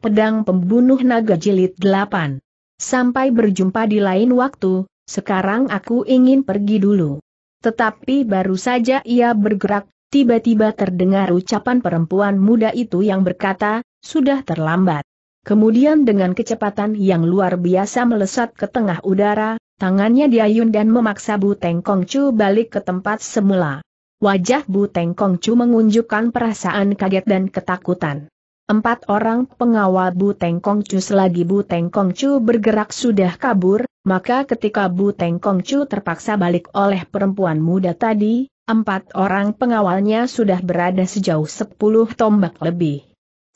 Pedang Pembunuh Naga Jilid 8. Sampai berjumpa di lain waktu, sekarang aku ingin pergi dulu. Tetapi baru saja ia bergerak, tiba-tiba terdengar ucapan perempuan muda itu yang berkata, sudah terlambat. Kemudian dengan kecepatan yang luar biasa melesat ke tengah udara, tangannya diayun dan memaksa Bu Teng Chu balik ke tempat semula. Wajah Bu Teng Chu mengunjukkan perasaan kaget dan ketakutan. Empat orang pengawal Bu Tengkong Chu selagi Bu Tengkong Chu bergerak sudah kabur, maka ketika Bu Tengkong Chu terpaksa balik oleh perempuan muda tadi, empat orang pengawalnya sudah berada sejauh sepuluh tombak lebih.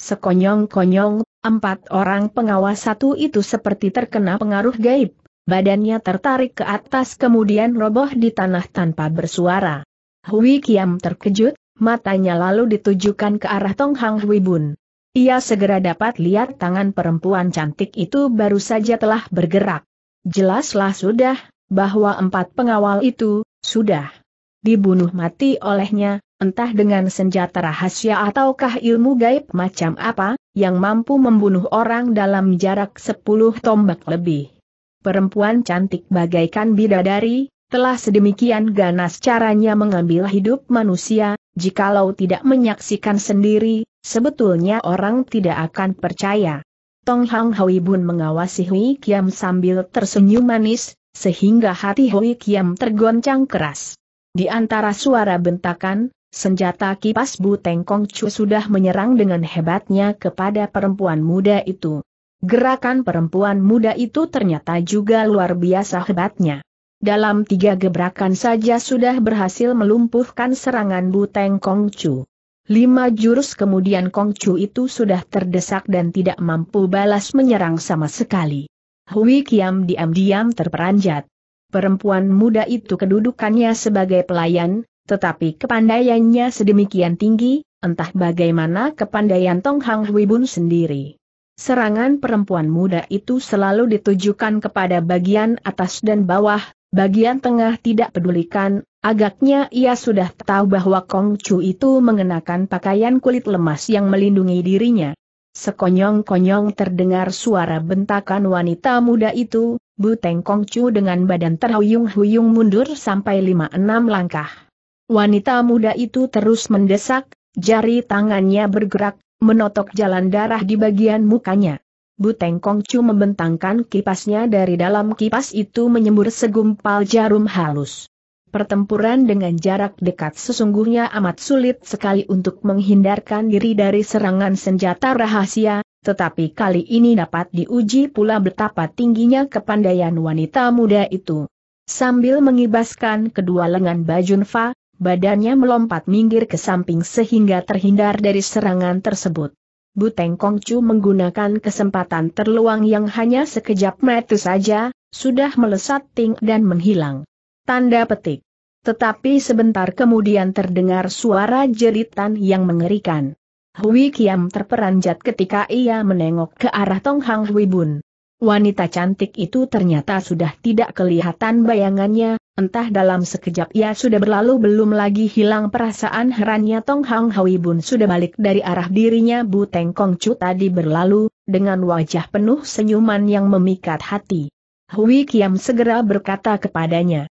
Sekonyong-konyong, empat orang pengawal satu itu seperti terkena pengaruh gaib, badannya tertarik ke atas kemudian roboh di tanah tanpa bersuara. Hui Kiam terkejut, matanya lalu ditujukan ke arah Tong Hang Hui Bun. Ia segera dapat lihat tangan perempuan cantik itu baru saja telah bergerak. Jelaslah sudah, bahwa empat pengawal itu, sudah dibunuh mati olehnya, entah dengan senjata rahasia ataukah ilmu gaib macam apa, yang mampu membunuh orang dalam jarak sepuluh tombak lebih. Perempuan cantik bagaikan bidadari, telah sedemikian ganas caranya mengambil hidup manusia, jikalau tidak menyaksikan sendiri, Sebetulnya orang tidak akan percaya. Tong Hang Hui Bun mengawasi Hui Kiam sambil tersenyum manis, sehingga hati Hui Kiam tergoncang keras. Di antara suara bentakan, senjata kipas Bu Teng Kong Chu sudah menyerang dengan hebatnya kepada perempuan muda itu. Gerakan perempuan muda itu ternyata juga luar biasa hebatnya. Dalam tiga gebrakan saja sudah berhasil melumpuhkan serangan Bu Teng Kong Chu. Lima jurus kemudian Kong Chu itu sudah terdesak dan tidak mampu balas menyerang sama sekali. Hui Kiam diam-diam terperanjat. Perempuan muda itu kedudukannya sebagai pelayan, tetapi kepandaiannya sedemikian tinggi, entah bagaimana kepandaian Tong Hang Hui Bun sendiri. Serangan perempuan muda itu selalu ditujukan kepada bagian atas dan bawah, bagian tengah tidak pedulikan, Agaknya ia sudah tahu bahwa Kong Chu itu mengenakan pakaian kulit lemas yang melindungi dirinya. Sekonyong-konyong terdengar suara bentakan wanita muda itu, Buteng Kong Chu dengan badan terhuyung-huyung mundur sampai 5-6 langkah. Wanita muda itu terus mendesak, jari tangannya bergerak, menotok jalan darah di bagian mukanya. Buteng Kongcu membentangkan kipasnya dari dalam kipas itu menyembur segumpal jarum halus pertempuran dengan jarak dekat sesungguhnya amat sulit sekali untuk menghindarkan diri dari serangan senjata rahasia, tetapi kali ini dapat diuji pula betapa tingginya kepandaian wanita muda itu. Sambil mengibaskan kedua lengan Bajunfa, badannya melompat minggir ke samping sehingga terhindar dari serangan tersebut. Buteng Kongcu menggunakan kesempatan terluang yang hanya sekejap mata saja, sudah melesat ting dan menghilang. Tanda petik. Tetapi sebentar kemudian terdengar suara jeritan yang mengerikan. Hui Kiam terperanjat ketika ia menengok ke arah Tong Hang Hui Bun. Wanita cantik itu ternyata sudah tidak kelihatan bayangannya, entah dalam sekejap ia sudah berlalu belum lagi hilang perasaan herannya Tong Hang Hui Bun sudah balik dari arah dirinya Bu Teng Kong Chu tadi berlalu, dengan wajah penuh senyuman yang memikat hati. Hui Kiam segera berkata kepadanya,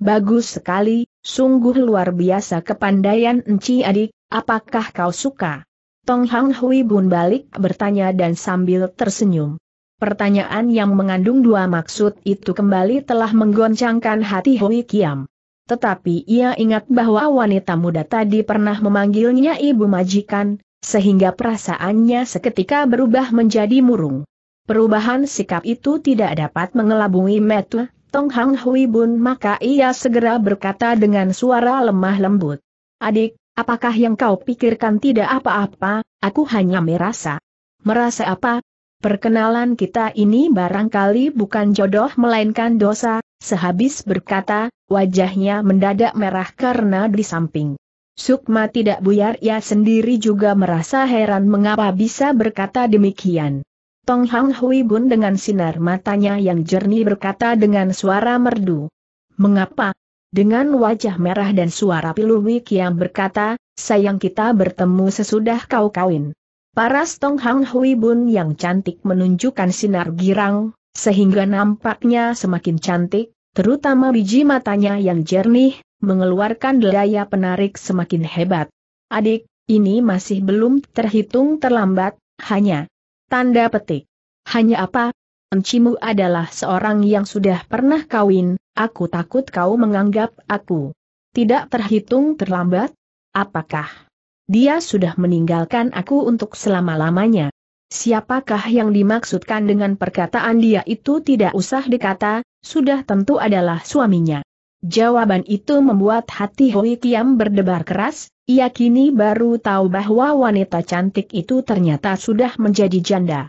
Bagus sekali, sungguh luar biasa kepandaian Enci adik, apakah kau suka? Tong Hang Hui Bun balik bertanya dan sambil tersenyum. Pertanyaan yang mengandung dua maksud itu kembali telah menggoncangkan hati Hui Kiam. Tetapi ia ingat bahwa wanita muda tadi pernah memanggilnya ibu majikan, sehingga perasaannya seketika berubah menjadi murung. Perubahan sikap itu tidak dapat mengelabui Metu Tong Hang Hui Bun maka ia segera berkata dengan suara lemah lembut. Adik, apakah yang kau pikirkan tidak apa-apa, aku hanya merasa. Merasa apa? Perkenalan kita ini barangkali bukan jodoh melainkan dosa, sehabis berkata, wajahnya mendadak merah karena di samping. Sukma tidak buyar ia sendiri juga merasa heran mengapa bisa berkata demikian. Tong Hang Hui Bun dengan sinar matanya yang jernih berkata dengan suara merdu. Mengapa? Dengan wajah merah dan suara pilu yang berkata, sayang kita bertemu sesudah kau kawin. Paras Tong Hang Hui Bun yang cantik menunjukkan sinar girang, sehingga nampaknya semakin cantik, terutama biji matanya yang jernih, mengeluarkan daya penarik semakin hebat. Adik, ini masih belum terhitung terlambat, hanya Tanda petik. Hanya apa? Encimu adalah seorang yang sudah pernah kawin, aku takut kau menganggap aku tidak terhitung terlambat? Apakah dia sudah meninggalkan aku untuk selama-lamanya? Siapakah yang dimaksudkan dengan perkataan dia itu tidak usah dikata, sudah tentu adalah suaminya. Jawaban itu membuat hati Hoi Kiam berdebar keras, ia kini baru tahu bahwa wanita cantik itu ternyata sudah menjadi janda.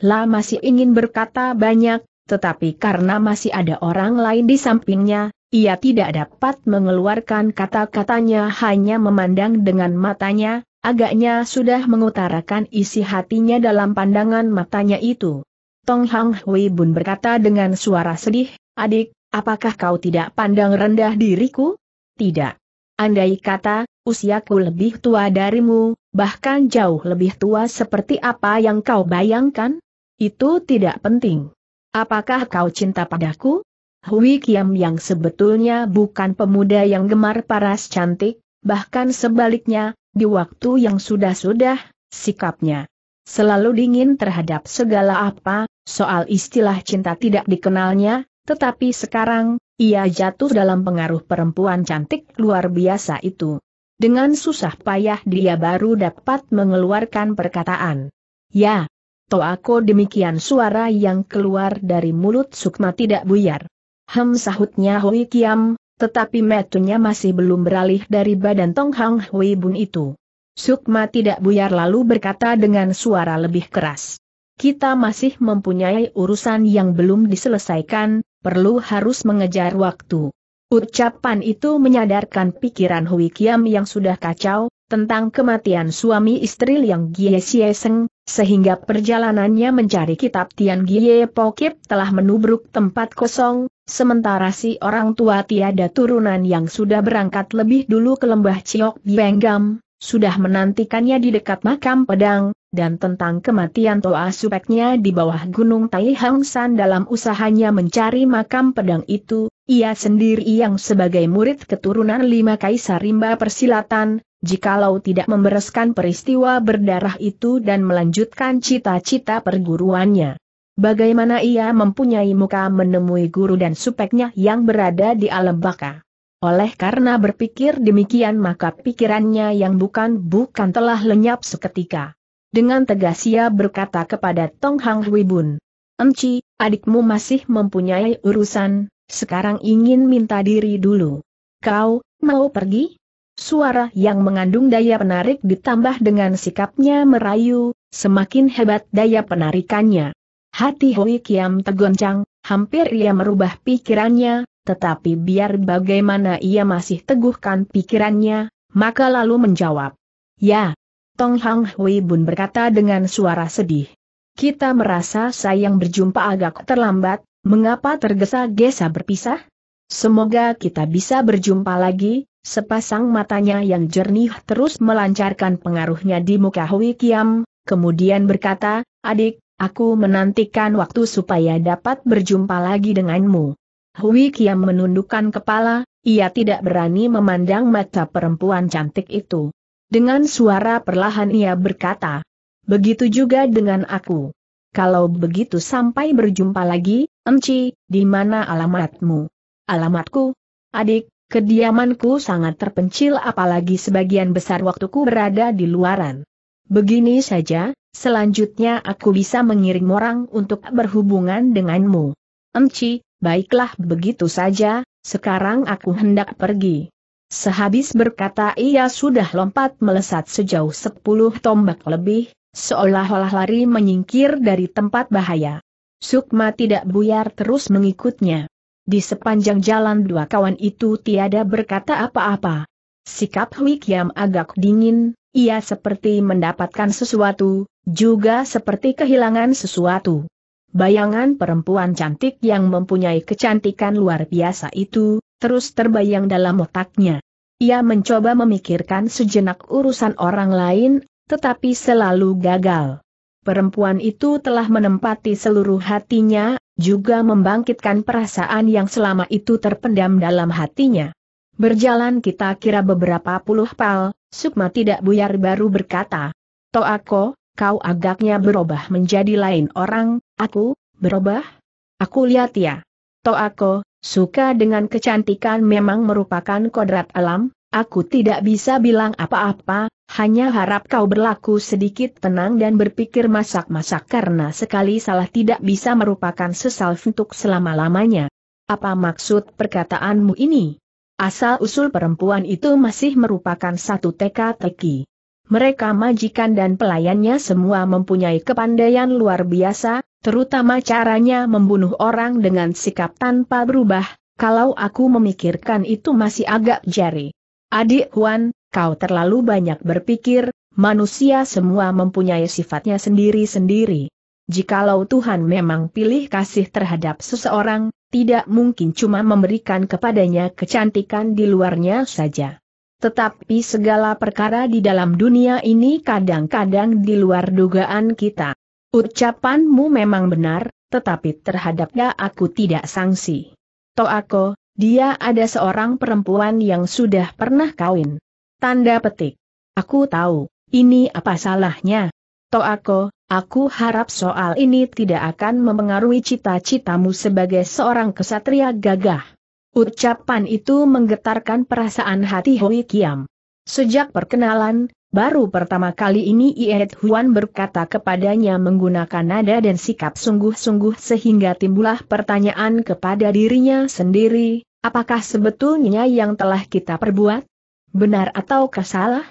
La masih ingin berkata banyak, tetapi karena masih ada orang lain di sampingnya, ia tidak dapat mengeluarkan kata-katanya hanya memandang dengan matanya, agaknya sudah mengutarakan isi hatinya dalam pandangan matanya itu. Tong Hang Hui Bun berkata dengan suara sedih, adik, apakah kau tidak pandang rendah diriku? Tidak. Andai kata, usiaku lebih tua darimu, bahkan jauh lebih tua seperti apa yang kau bayangkan? Itu tidak penting. Apakah kau cinta padaku? Hui Kiam yang sebetulnya bukan pemuda yang gemar paras cantik, bahkan sebaliknya, di waktu yang sudah-sudah, sikapnya selalu dingin terhadap segala apa, soal istilah cinta tidak dikenalnya, tetapi sekarang, ia jatuh dalam pengaruh perempuan cantik luar biasa itu. Dengan susah payah dia baru dapat mengeluarkan perkataan. Ya, aku demikian suara yang keluar dari mulut Sukma tidak buyar. Hem sahutnya Hui Kiam, tetapi metunya masih belum beralih dari badan Tong Hang Hui Bun itu. Sukma tidak buyar lalu berkata dengan suara lebih keras. Kita masih mempunyai urusan yang belum diselesaikan, perlu harus mengejar waktu. Ucapan itu menyadarkan pikiran Hui Kiam yang sudah kacau, tentang kematian suami istri liang Gie Xie Seng, sehingga perjalanannya mencari kitab Tian Gie Pokip telah menubruk tempat kosong, sementara si orang tua tiada turunan yang sudah berangkat lebih dulu ke lembah Chiok Bienggam, sudah menantikannya di dekat makam pedang, dan tentang kematian Toa Supeknya di bawah Gunung Tai Hang San dalam usahanya mencari makam pedang itu, ia sendiri yang sebagai murid keturunan lima kaisar rimba persilatan, jikalau tidak membereskan peristiwa berdarah itu dan melanjutkan cita-cita perguruannya. Bagaimana ia mempunyai muka menemui guru dan supeknya yang berada di alam baka. Oleh karena berpikir demikian maka pikirannya yang bukan-bukan telah lenyap seketika. Dengan tegas ia berkata kepada Tong Hang Hui Bun. Enci, adikmu masih mempunyai urusan, sekarang ingin minta diri dulu. Kau, mau pergi? Suara yang mengandung daya penarik ditambah dengan sikapnya merayu, semakin hebat daya penarikannya. Hati Hui Kiam tergoncang, hampir ia merubah pikirannya, tetapi biar bagaimana ia masih teguhkan pikirannya, maka lalu menjawab. Ya, Tong Hang Hui Bun berkata dengan suara sedih. Kita merasa sayang berjumpa agak terlambat, mengapa tergesa-gesa berpisah? Semoga kita bisa berjumpa lagi, sepasang matanya yang jernih terus melancarkan pengaruhnya di muka Hui Kiam, kemudian berkata, adik, Aku menantikan waktu supaya dapat berjumpa lagi denganmu. Hui Kiam menundukkan kepala, ia tidak berani memandang mata perempuan cantik itu. Dengan suara perlahan ia berkata, Begitu juga dengan aku. Kalau begitu sampai berjumpa lagi, Emci, di mana alamatmu? Alamatku? Adik, kediamanku sangat terpencil apalagi sebagian besar waktuku berada di luaran. Begini saja, selanjutnya aku bisa mengirim orang untuk berhubungan denganmu. Emci, baiklah begitu saja, sekarang aku hendak pergi. Sehabis berkata ia sudah lompat melesat sejauh sepuluh tombak lebih, seolah-olah lari menyingkir dari tempat bahaya. Sukma tidak buyar terus mengikutnya. Di sepanjang jalan dua kawan itu tiada berkata apa-apa. Sikap Hui Kiam agak dingin, ia seperti mendapatkan sesuatu, juga seperti kehilangan sesuatu. Bayangan perempuan cantik yang mempunyai kecantikan luar biasa itu, terus terbayang dalam otaknya. Ia mencoba memikirkan sejenak urusan orang lain, tetapi selalu gagal. Perempuan itu telah menempati seluruh hatinya, juga membangkitkan perasaan yang selama itu terpendam dalam hatinya. Berjalan kita kira beberapa puluh pal, Sukma tidak buyar baru berkata, Toako, kau agaknya berubah menjadi lain orang, aku, berubah? Aku lihat ya. Toako, Suka dengan kecantikan memang merupakan kodrat alam, aku tidak bisa bilang apa-apa, hanya harap kau berlaku sedikit tenang dan berpikir masak-masak karena sekali salah tidak bisa merupakan sesal untuk selama-lamanya. Apa maksud perkataanmu ini? Asal-usul perempuan itu masih merupakan satu teka-teki. Mereka majikan dan pelayannya semua mempunyai kepandaian luar biasa, terutama caranya membunuh orang dengan sikap tanpa berubah, kalau aku memikirkan itu masih agak jari. Adik Huan, kau terlalu banyak berpikir, manusia semua mempunyai sifatnya sendiri-sendiri. Jikalau Tuhan memang pilih kasih terhadap seseorang, tidak mungkin cuma memberikan kepadanya kecantikan di luarnya saja. Tetapi segala perkara di dalam dunia ini kadang-kadang di luar dugaan kita. Ucapanmu memang benar, tetapi terhadapnya aku tidak sanksi. Toako, dia ada seorang perempuan yang sudah pernah kawin. Tanda petik. Aku tahu, ini apa salahnya? Toako, aku harap soal ini tidak akan mempengaruhi cita-citamu sebagai seorang kesatria gagah. Ucapan itu menggetarkan perasaan hati Hoi Kiam. Sejak perkenalan, Baru pertama kali ini Iet Huan berkata kepadanya menggunakan nada dan sikap sungguh-sungguh sehingga timbullah pertanyaan kepada dirinya sendiri, apakah sebetulnya yang telah kita perbuat? Benar atau salah?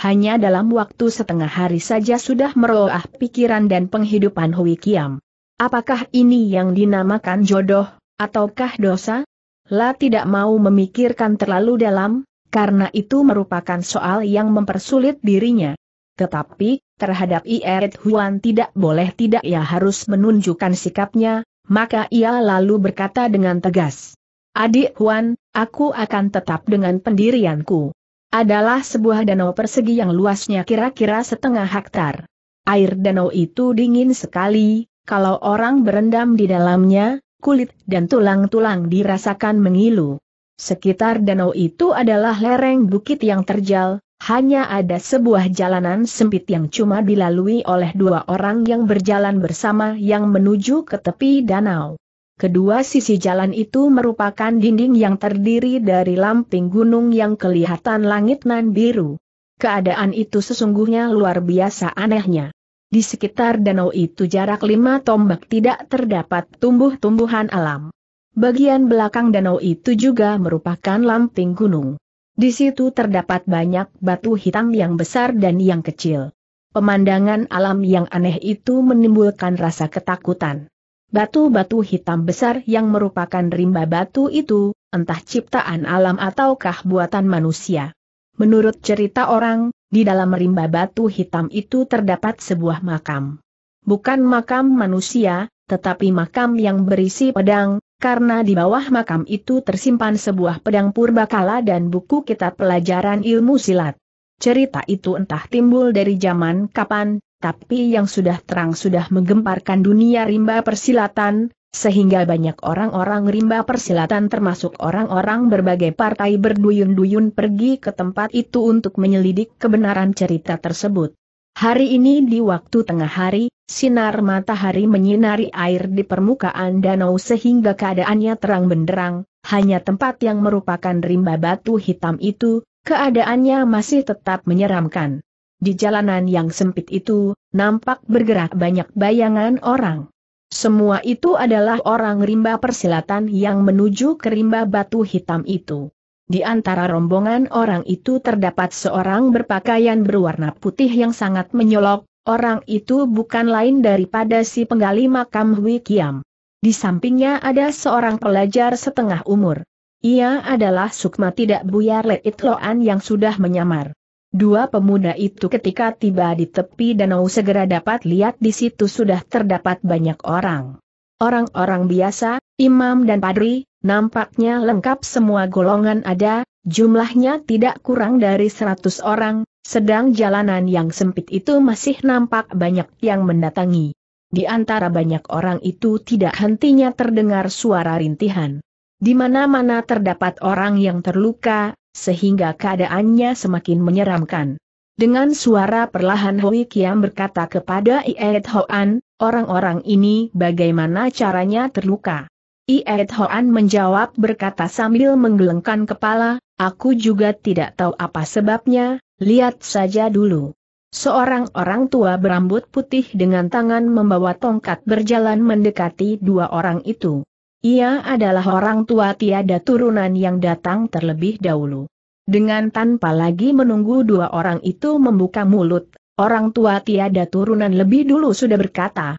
Hanya dalam waktu setengah hari saja sudah meroah pikiran dan penghidupan Hui Kiam. Apakah ini yang dinamakan jodoh, ataukah dosa? La tidak mau memikirkan terlalu dalam, karena itu merupakan soal yang mempersulit dirinya. Tetapi, terhadap Ieret Huan tidak boleh tidak ia harus menunjukkan sikapnya, maka ia lalu berkata dengan tegas. Adik Huan, aku akan tetap dengan pendirianku. Adalah sebuah danau persegi yang luasnya kira-kira setengah hektar. Air danau itu dingin sekali, kalau orang berendam di dalamnya, kulit dan tulang-tulang dirasakan mengilu. Sekitar danau itu adalah lereng bukit yang terjal, hanya ada sebuah jalanan sempit yang cuma dilalui oleh dua orang yang berjalan bersama yang menuju ke tepi danau. Kedua sisi jalan itu merupakan dinding yang terdiri dari lamping gunung yang kelihatan langit nan biru. Keadaan itu sesungguhnya luar biasa anehnya. Di sekitar danau itu jarak lima tombak tidak terdapat tumbuh-tumbuhan alam. Bagian belakang danau itu juga merupakan lamping gunung. Di situ terdapat banyak batu hitam yang besar dan yang kecil. Pemandangan alam yang aneh itu menimbulkan rasa ketakutan. Batu-batu hitam besar yang merupakan rimba batu itu, entah ciptaan alam ataukah buatan manusia. Menurut cerita orang, di dalam rimba batu hitam itu terdapat sebuah makam. Bukan makam manusia, tetapi makam yang berisi pedang, karena di bawah makam itu tersimpan sebuah pedang purbakala dan buku kitab pelajaran ilmu silat. Cerita itu entah timbul dari zaman kapan, tapi yang sudah terang sudah menggemparkan dunia rimba persilatan, sehingga banyak orang-orang rimba persilatan termasuk orang-orang berbagai partai berduyun-duyun pergi ke tempat itu untuk menyelidik kebenaran cerita tersebut. Hari ini di waktu tengah hari, sinar matahari menyinari air di permukaan danau sehingga keadaannya terang benderang, hanya tempat yang merupakan rimba batu hitam itu, keadaannya masih tetap menyeramkan. Di jalanan yang sempit itu, nampak bergerak banyak bayangan orang. Semua itu adalah orang rimba persilatan yang menuju ke rimba batu hitam itu. Di antara rombongan orang itu terdapat seorang berpakaian berwarna putih yang sangat menyolok, orang itu bukan lain daripada si penggali makam Hui Kiam. Di sampingnya ada seorang pelajar setengah umur. Ia adalah Sukma tidak buyar Leit Loan yang sudah menyamar. Dua pemuda itu ketika tiba di tepi danau segera dapat lihat di situ sudah terdapat banyak orang. Orang-orang biasa, Imam dan Padri, nampaknya lengkap semua golongan ada, jumlahnya tidak kurang dari seratus orang, sedang jalanan yang sempit itu masih nampak banyak yang mendatangi. Di antara banyak orang itu tidak hentinya terdengar suara rintihan. Di mana-mana terdapat orang yang terluka, sehingga keadaannya semakin menyeramkan. Dengan suara perlahan Hui Kiam berkata kepada Ied Hoan, orang-orang ini bagaimana caranya terluka. Ied Hoan menjawab berkata sambil menggelengkan kepala, aku juga tidak tahu apa sebabnya, lihat saja dulu. Seorang orang tua berambut putih dengan tangan membawa tongkat berjalan mendekati dua orang itu. Ia adalah orang tua tiada turunan yang datang terlebih dahulu. Dengan tanpa lagi menunggu dua orang itu membuka mulut, orang tua tiada turunan lebih dulu sudah berkata,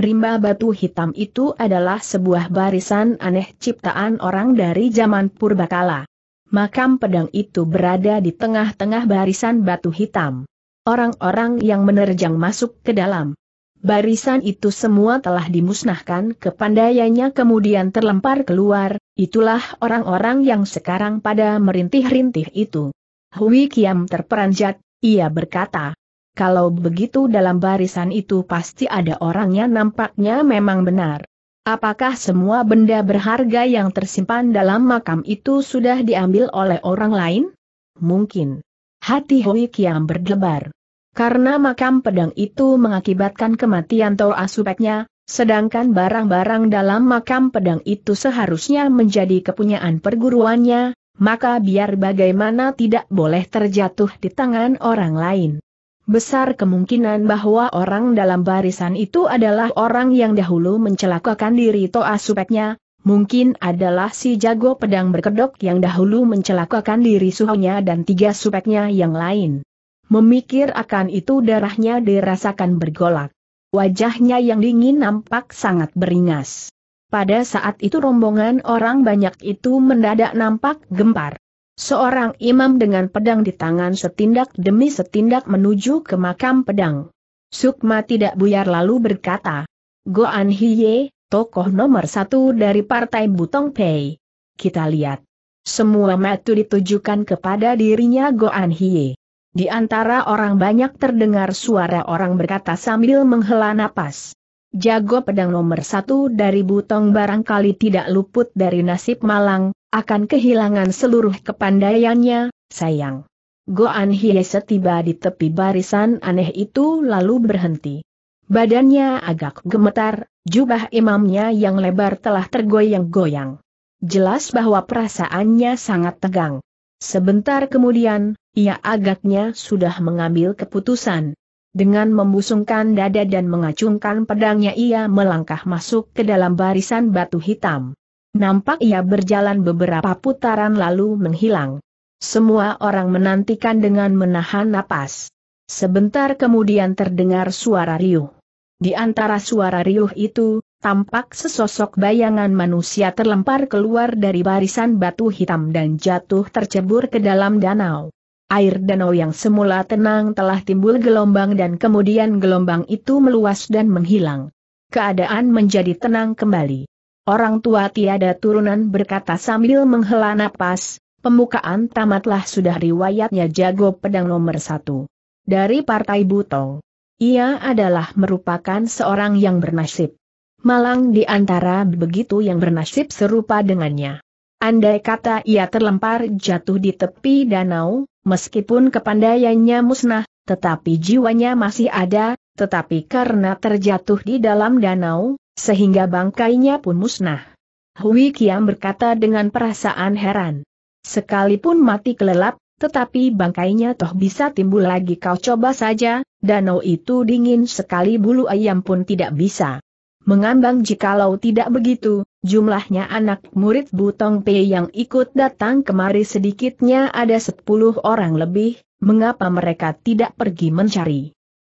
rimba batu hitam itu adalah sebuah barisan aneh ciptaan orang dari zaman purbakala. Makam pedang itu berada di tengah-tengah barisan batu hitam. Orang-orang yang menerjang masuk ke dalam barisan itu semua telah dimusnahkan kepandaiannya kemudian terlempar keluar, itulah orang-orang yang sekarang pada merintih-rintih itu. Hui Kiam terperanjat, ia berkata, kalau begitu dalam barisan itu pasti ada orangnya nampaknya memang benar. Apakah semua benda berharga yang tersimpan dalam makam itu sudah diambil oleh orang lain? Mungkin. Hati Hui Kiam berdebar. Karena makam pedang itu mengakibatkan kematian Tor Asupeknya, sedangkan barang-barang dalam makam pedang itu seharusnya menjadi kepunyaan perguruannya, maka biar bagaimana tidak boleh terjatuh di tangan orang lain. Besar kemungkinan bahwa orang dalam barisan itu adalah orang yang dahulu mencelakakan diri Toa Supeknya, mungkin adalah si jago pedang berkedok yang dahulu mencelakakan diri suhunya dan tiga supeknya yang lain. Memikir akan itu darahnya dirasakan bergolak. Wajahnya yang dingin nampak sangat beringas. Pada saat itu rombongan orang banyak itu mendadak nampak gempar. Seorang imam dengan pedang di tangan setindak demi setindak menuju ke makam pedang. Sukma tidak buyar lalu berkata, Go An Hiye, tokoh nomor satu dari partai Butong Pei. Kita lihat. Semua mata ditujukan kepada dirinya Go An Hiye. Di antara orang banyak terdengar suara orang berkata sambil menghela napas jago pedang nomor satu dari Butong barangkali tidak luput dari nasib malang, akan kehilangan seluruh kepandaiannya, sayang. Goan Hiese setiba di tepi barisan aneh itu lalu berhenti. Badannya agak gemetar, jubah imamnya yang lebar telah tergoyang-goyang. Jelas bahwa perasaannya sangat tegang. Sebentar kemudian, ia agaknya sudah mengambil keputusan. Dengan membusungkan dada dan mengacungkan pedangnya ia melangkah masuk ke dalam barisan batu hitam. Nampak ia berjalan beberapa putaran lalu menghilang. Semua orang menantikan dengan menahan napas. Sebentar kemudian terdengar suara riuh. Di antara suara riuh itu, tampak sesosok bayangan manusia terlempar keluar dari barisan batu hitam dan jatuh tercebur ke dalam danau air danau yang semula tenang telah timbul gelombang dan kemudian gelombang itu meluas dan menghilang. Keadaan menjadi tenang kembali. Orang tua tiada turunan berkata sambil menghela napas, pemukaan tamatlah sudah riwayatnya jago pedang nomor satu. Dari Partai Butong. Ia adalah merupakan seorang yang bernasib. Malang di antara begitu yang bernasib serupa dengannya. Andai kata ia terlempar jatuh di tepi danau, Meskipun kepandaiannya musnah, tetapi jiwanya masih ada, tetapi karena terjatuh di dalam danau, sehingga bangkainya pun musnah. Hui Kiam berkata dengan perasaan heran. Sekalipun mati kelelap, tetapi bangkainya toh bisa timbul lagi kau coba saja, danau itu dingin sekali bulu ayam pun tidak bisa mengambang jikalau tidak begitu, jumlahnya anak murid Butong Pe yang ikut datang kemari sedikitnya ada 10 orang lebih, mengapa mereka tidak pergi mencari?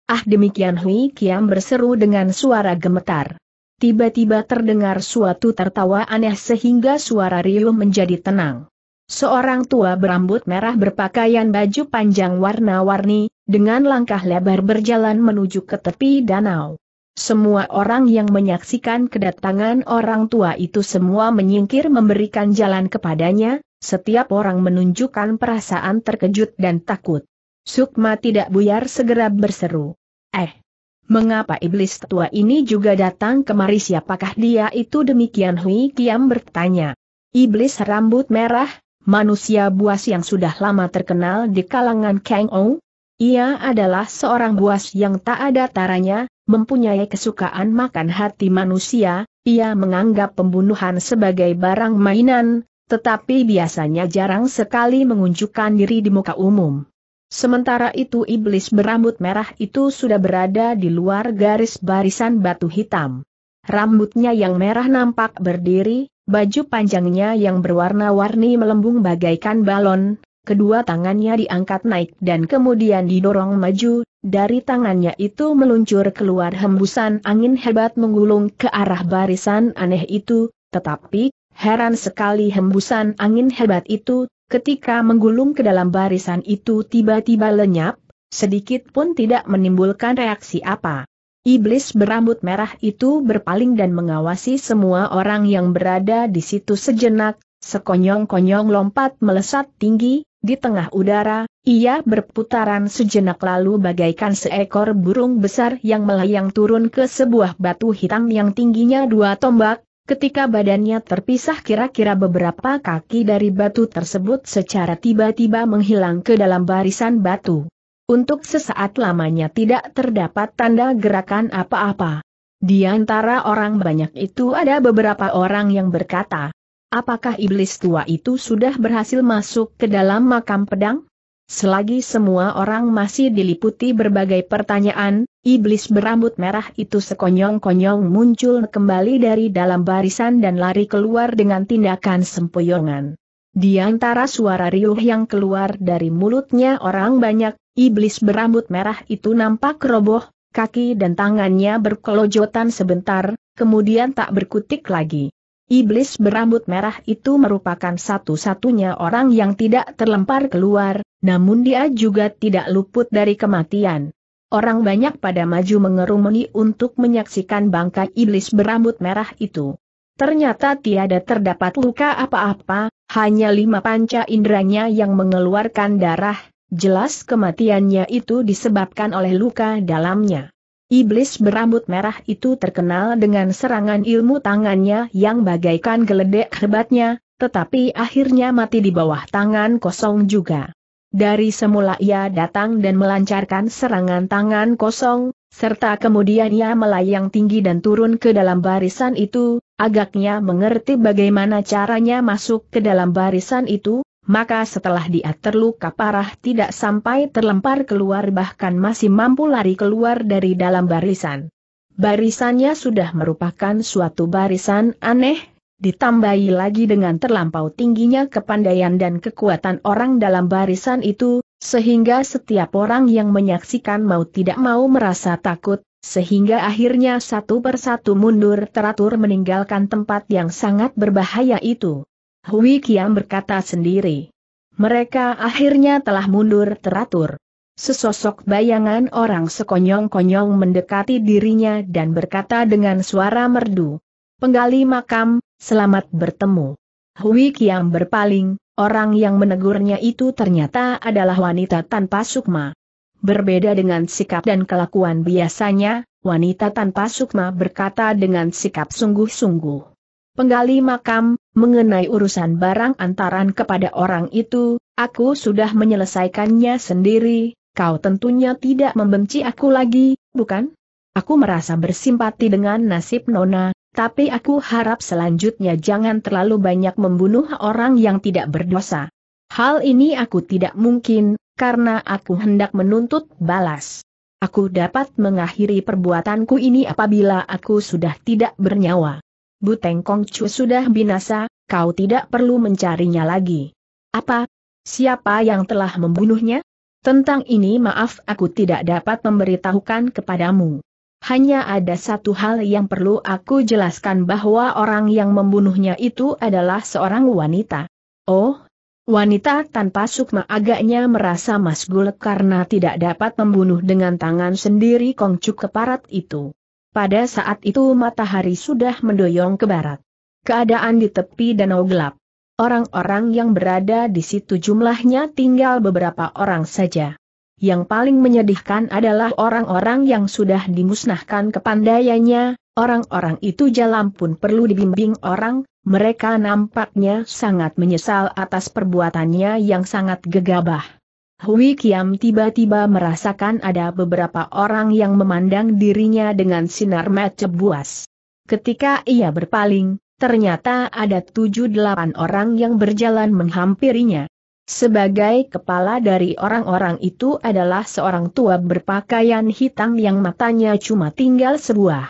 Ah demikian Hui Kiam berseru dengan suara gemetar. Tiba-tiba terdengar suatu tertawa aneh sehingga suara riuh menjadi tenang. Seorang tua berambut merah berpakaian baju panjang warna-warni, dengan langkah lebar berjalan menuju ke tepi danau. Semua orang yang menyaksikan kedatangan orang tua itu semua menyingkir memberikan jalan kepadanya, setiap orang menunjukkan perasaan terkejut dan takut. Sukma tidak buyar segera berseru. Eh! Mengapa iblis tua ini juga datang kemari siapakah dia itu demikian Hui Kiam bertanya. Iblis rambut merah, manusia buas yang sudah lama terkenal di kalangan Kang Ou? Ia adalah seorang buas yang tak ada taranya, mempunyai kesukaan makan hati manusia, ia menganggap pembunuhan sebagai barang mainan, tetapi biasanya jarang sekali mengunjukkan diri di muka umum. Sementara itu iblis berambut merah itu sudah berada di luar garis barisan batu hitam. Rambutnya yang merah nampak berdiri, baju panjangnya yang berwarna-warni melembung bagaikan balon, kedua tangannya diangkat naik dan kemudian didorong maju, dari tangannya itu meluncur keluar hembusan angin hebat menggulung ke arah barisan aneh itu, tetapi, heran sekali hembusan angin hebat itu, ketika menggulung ke dalam barisan itu tiba-tiba lenyap, sedikit pun tidak menimbulkan reaksi apa. Iblis berambut merah itu berpaling dan mengawasi semua orang yang berada di situ sejenak, sekonyong-konyong lompat melesat tinggi, di tengah udara, ia berputaran sejenak lalu bagaikan seekor burung besar yang melayang turun ke sebuah batu hitam yang tingginya dua tombak, ketika badannya terpisah kira-kira beberapa kaki dari batu tersebut secara tiba-tiba menghilang ke dalam barisan batu. Untuk sesaat lamanya tidak terdapat tanda gerakan apa-apa. Di antara orang banyak itu ada beberapa orang yang berkata, Apakah iblis tua itu sudah berhasil masuk ke dalam makam pedang? Selagi semua orang masih diliputi berbagai pertanyaan, iblis berambut merah itu sekonyong-konyong muncul kembali dari dalam barisan dan lari keluar dengan tindakan sempoyongan. Di antara suara riuh yang keluar dari mulutnya orang banyak, iblis berambut merah itu nampak roboh, kaki dan tangannya berkelojotan sebentar, kemudian tak berkutik lagi. Iblis berambut merah itu merupakan satu-satunya orang yang tidak terlempar keluar, namun dia juga tidak luput dari kematian. Orang banyak pada maju mengerumuni untuk menyaksikan bangkai iblis berambut merah itu. Ternyata tiada terdapat luka apa-apa, hanya lima panca inderanya yang mengeluarkan darah, jelas kematiannya itu disebabkan oleh luka dalamnya. Iblis berambut merah itu terkenal dengan serangan ilmu tangannya yang bagaikan geledek hebatnya, tetapi akhirnya mati di bawah tangan kosong juga. Dari semula ia datang dan melancarkan serangan tangan kosong, serta kemudian ia melayang tinggi dan turun ke dalam barisan itu, agaknya mengerti bagaimana caranya masuk ke dalam barisan itu, maka setelah dia terluka parah tidak sampai terlempar keluar bahkan masih mampu lari keluar dari dalam barisan. Barisannya sudah merupakan suatu barisan aneh, ditambahi lagi dengan terlampau tingginya kepandaian dan kekuatan orang dalam barisan itu, sehingga setiap orang yang menyaksikan mau tidak mau merasa takut, sehingga akhirnya satu persatu mundur teratur meninggalkan tempat yang sangat berbahaya itu. Hui Kiam berkata sendiri. Mereka akhirnya telah mundur teratur. Sesosok bayangan orang sekonyong-konyong mendekati dirinya dan berkata dengan suara merdu. Penggali makam, selamat bertemu. Hui Kiam berpaling, orang yang menegurnya itu ternyata adalah wanita tanpa sukma. Berbeda dengan sikap dan kelakuan biasanya, wanita tanpa sukma berkata dengan sikap sungguh-sungguh penggali makam, mengenai urusan barang antaran kepada orang itu, aku sudah menyelesaikannya sendiri, kau tentunya tidak membenci aku lagi, bukan? Aku merasa bersimpati dengan nasib Nona, tapi aku harap selanjutnya jangan terlalu banyak membunuh orang yang tidak berdosa. Hal ini aku tidak mungkin, karena aku hendak menuntut balas. Aku dapat mengakhiri perbuatanku ini apabila aku sudah tidak bernyawa. Buteng Chu sudah binasa, kau tidak perlu mencarinya lagi. Apa? Siapa yang telah membunuhnya? Tentang ini maaf aku tidak dapat memberitahukan kepadamu. Hanya ada satu hal yang perlu aku jelaskan bahwa orang yang membunuhnya itu adalah seorang wanita. Oh, wanita tanpa sukma agaknya merasa masgul karena tidak dapat membunuh dengan tangan sendiri Kongcu keparat itu. Pada saat itu matahari sudah mendoyong ke barat. Keadaan di tepi danau gelap. Orang-orang yang berada di situ jumlahnya tinggal beberapa orang saja. Yang paling menyedihkan adalah orang-orang yang sudah dimusnahkan kepandaiannya, orang-orang itu jalan pun perlu dibimbing orang, mereka nampaknya sangat menyesal atas perbuatannya yang sangat gegabah. Hui Kiam tiba-tiba merasakan ada beberapa orang yang memandang dirinya dengan sinar mata buas. Ketika ia berpaling, ternyata ada tujuh delapan orang yang berjalan menghampirinya. Sebagai kepala dari orang-orang itu adalah seorang tua berpakaian hitam yang matanya cuma tinggal sebuah.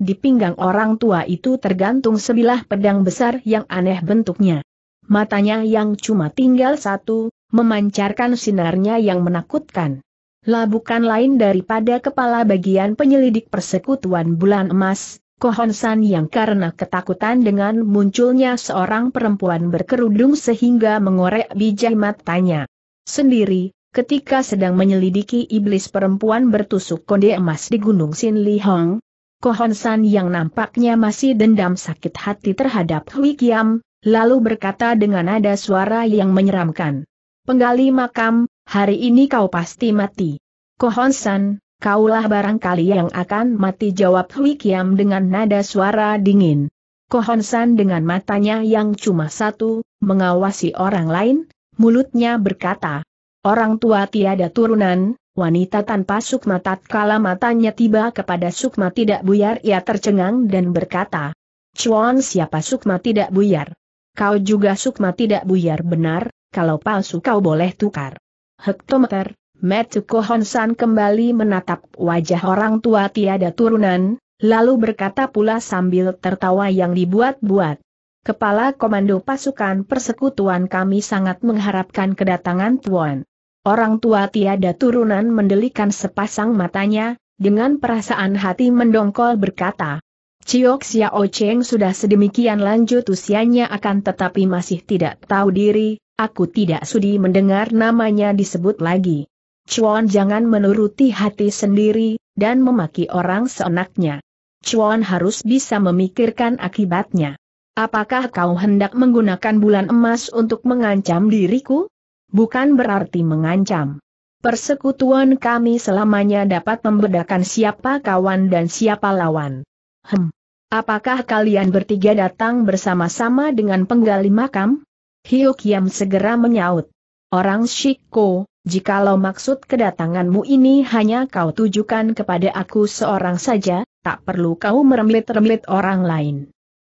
Di pinggang orang tua itu tergantung sebilah pedang besar yang aneh bentuknya. Matanya yang cuma tinggal satu, memancarkan sinarnya yang menakutkan. Lah bukan lain daripada kepala bagian penyelidik persekutuan bulan emas, Kohonsan yang karena ketakutan dengan munculnya seorang perempuan berkerudung sehingga mengorek bijak matanya. Sendiri, ketika sedang menyelidiki iblis perempuan bertusuk konde emas di Gunung Sin Li Hong, Kohonsan yang nampaknya masih dendam sakit hati terhadap Hui Kiam, lalu berkata dengan nada suara yang menyeramkan. Penggali makam, hari ini kau pasti mati. Kohonsan, kaulah barangkali yang akan mati jawab Hui Kiam dengan nada suara dingin. Kohonsan dengan matanya yang cuma satu, mengawasi orang lain, mulutnya berkata, Orang tua tiada turunan, wanita tanpa sukma tatkala matanya tiba kepada sukma tidak buyar ia tercengang dan berkata, Cuan siapa sukma tidak buyar? Kau juga sukma tidak buyar benar, kalau palsu kau boleh tukar. Hektometer, Metsuko Honsan kembali menatap wajah orang tua tiada turunan, lalu berkata pula sambil tertawa yang dibuat-buat. Kepala Komando Pasukan Persekutuan kami sangat mengharapkan kedatangan Tuan. Orang tua tiada turunan mendelikan sepasang matanya, dengan perasaan hati mendongkol berkata, Ciok Xiao Cheng sudah sedemikian lanjut usianya akan tetapi masih tidak tahu diri, Aku tidak sudi mendengar namanya disebut lagi. Chuan jangan menuruti hati sendiri, dan memaki orang seenaknya. Chuan harus bisa memikirkan akibatnya. Apakah kau hendak menggunakan bulan emas untuk mengancam diriku? Bukan berarti mengancam. Persekutuan kami selamanya dapat membedakan siapa kawan dan siapa lawan. Hem. Apakah kalian bertiga datang bersama-sama dengan penggali makam? Hio Kiam segera menyaut. Orang Shiko, jikalau maksud kedatanganmu ini hanya kau tujukan kepada aku seorang saja, tak perlu kau meremlit remlit orang lain.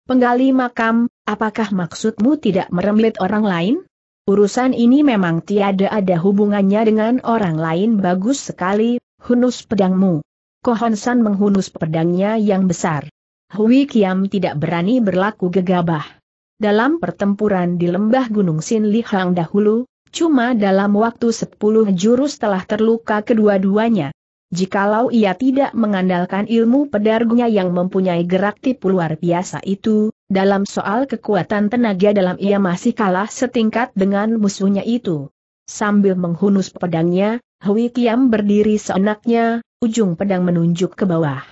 Penggali makam, apakah maksudmu tidak meremlit orang lain? Urusan ini memang tiada ada hubungannya dengan orang lain bagus sekali, hunus pedangmu. Kohonsan menghunus pedangnya yang besar. Hui Kiam tidak berani berlaku gegabah dalam pertempuran di lembah Gunung Sin Li dahulu, cuma dalam waktu sepuluh jurus telah terluka kedua-duanya. Jikalau ia tidak mengandalkan ilmu pedargunya yang mempunyai gerak tipu luar biasa itu, dalam soal kekuatan tenaga dalam ia masih kalah setingkat dengan musuhnya itu. Sambil menghunus pedangnya, Hui Tiam berdiri seenaknya, ujung pedang menunjuk ke bawah.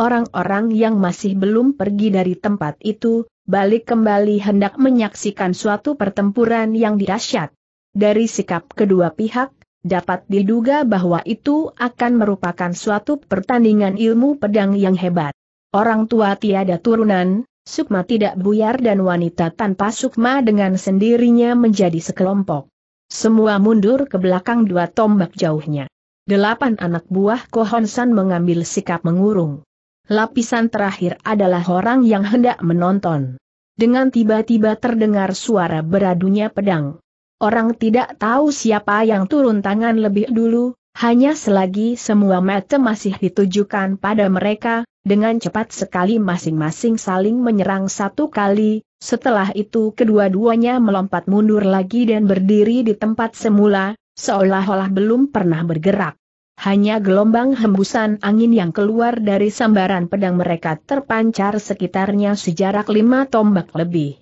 Orang-orang yang masih belum pergi dari tempat itu, balik kembali hendak menyaksikan suatu pertempuran yang dahsyat. Dari sikap kedua pihak, dapat diduga bahwa itu akan merupakan suatu pertandingan ilmu pedang yang hebat. Orang tua tiada turunan, sukma tidak buyar dan wanita tanpa sukma dengan sendirinya menjadi sekelompok. Semua mundur ke belakang dua tombak jauhnya. Delapan anak buah Kohonsan mengambil sikap mengurung. Lapisan terakhir adalah orang yang hendak menonton. Dengan tiba-tiba terdengar suara beradunya pedang. Orang tidak tahu siapa yang turun tangan lebih dulu, hanya selagi semua mata masih ditujukan pada mereka, dengan cepat sekali masing-masing saling menyerang satu kali, setelah itu kedua-duanya melompat mundur lagi dan berdiri di tempat semula, seolah-olah belum pernah bergerak. Hanya gelombang hembusan angin yang keluar dari sambaran pedang mereka terpancar sekitarnya sejarak lima tombak lebih.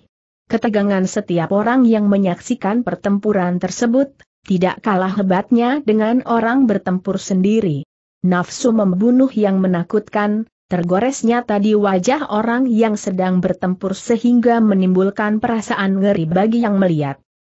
Ketegangan setiap orang yang menyaksikan pertempuran tersebut, tidak kalah hebatnya dengan orang bertempur sendiri. Nafsu membunuh yang menakutkan, tergoresnya tadi wajah orang yang sedang bertempur sehingga menimbulkan perasaan ngeri bagi yang melihat.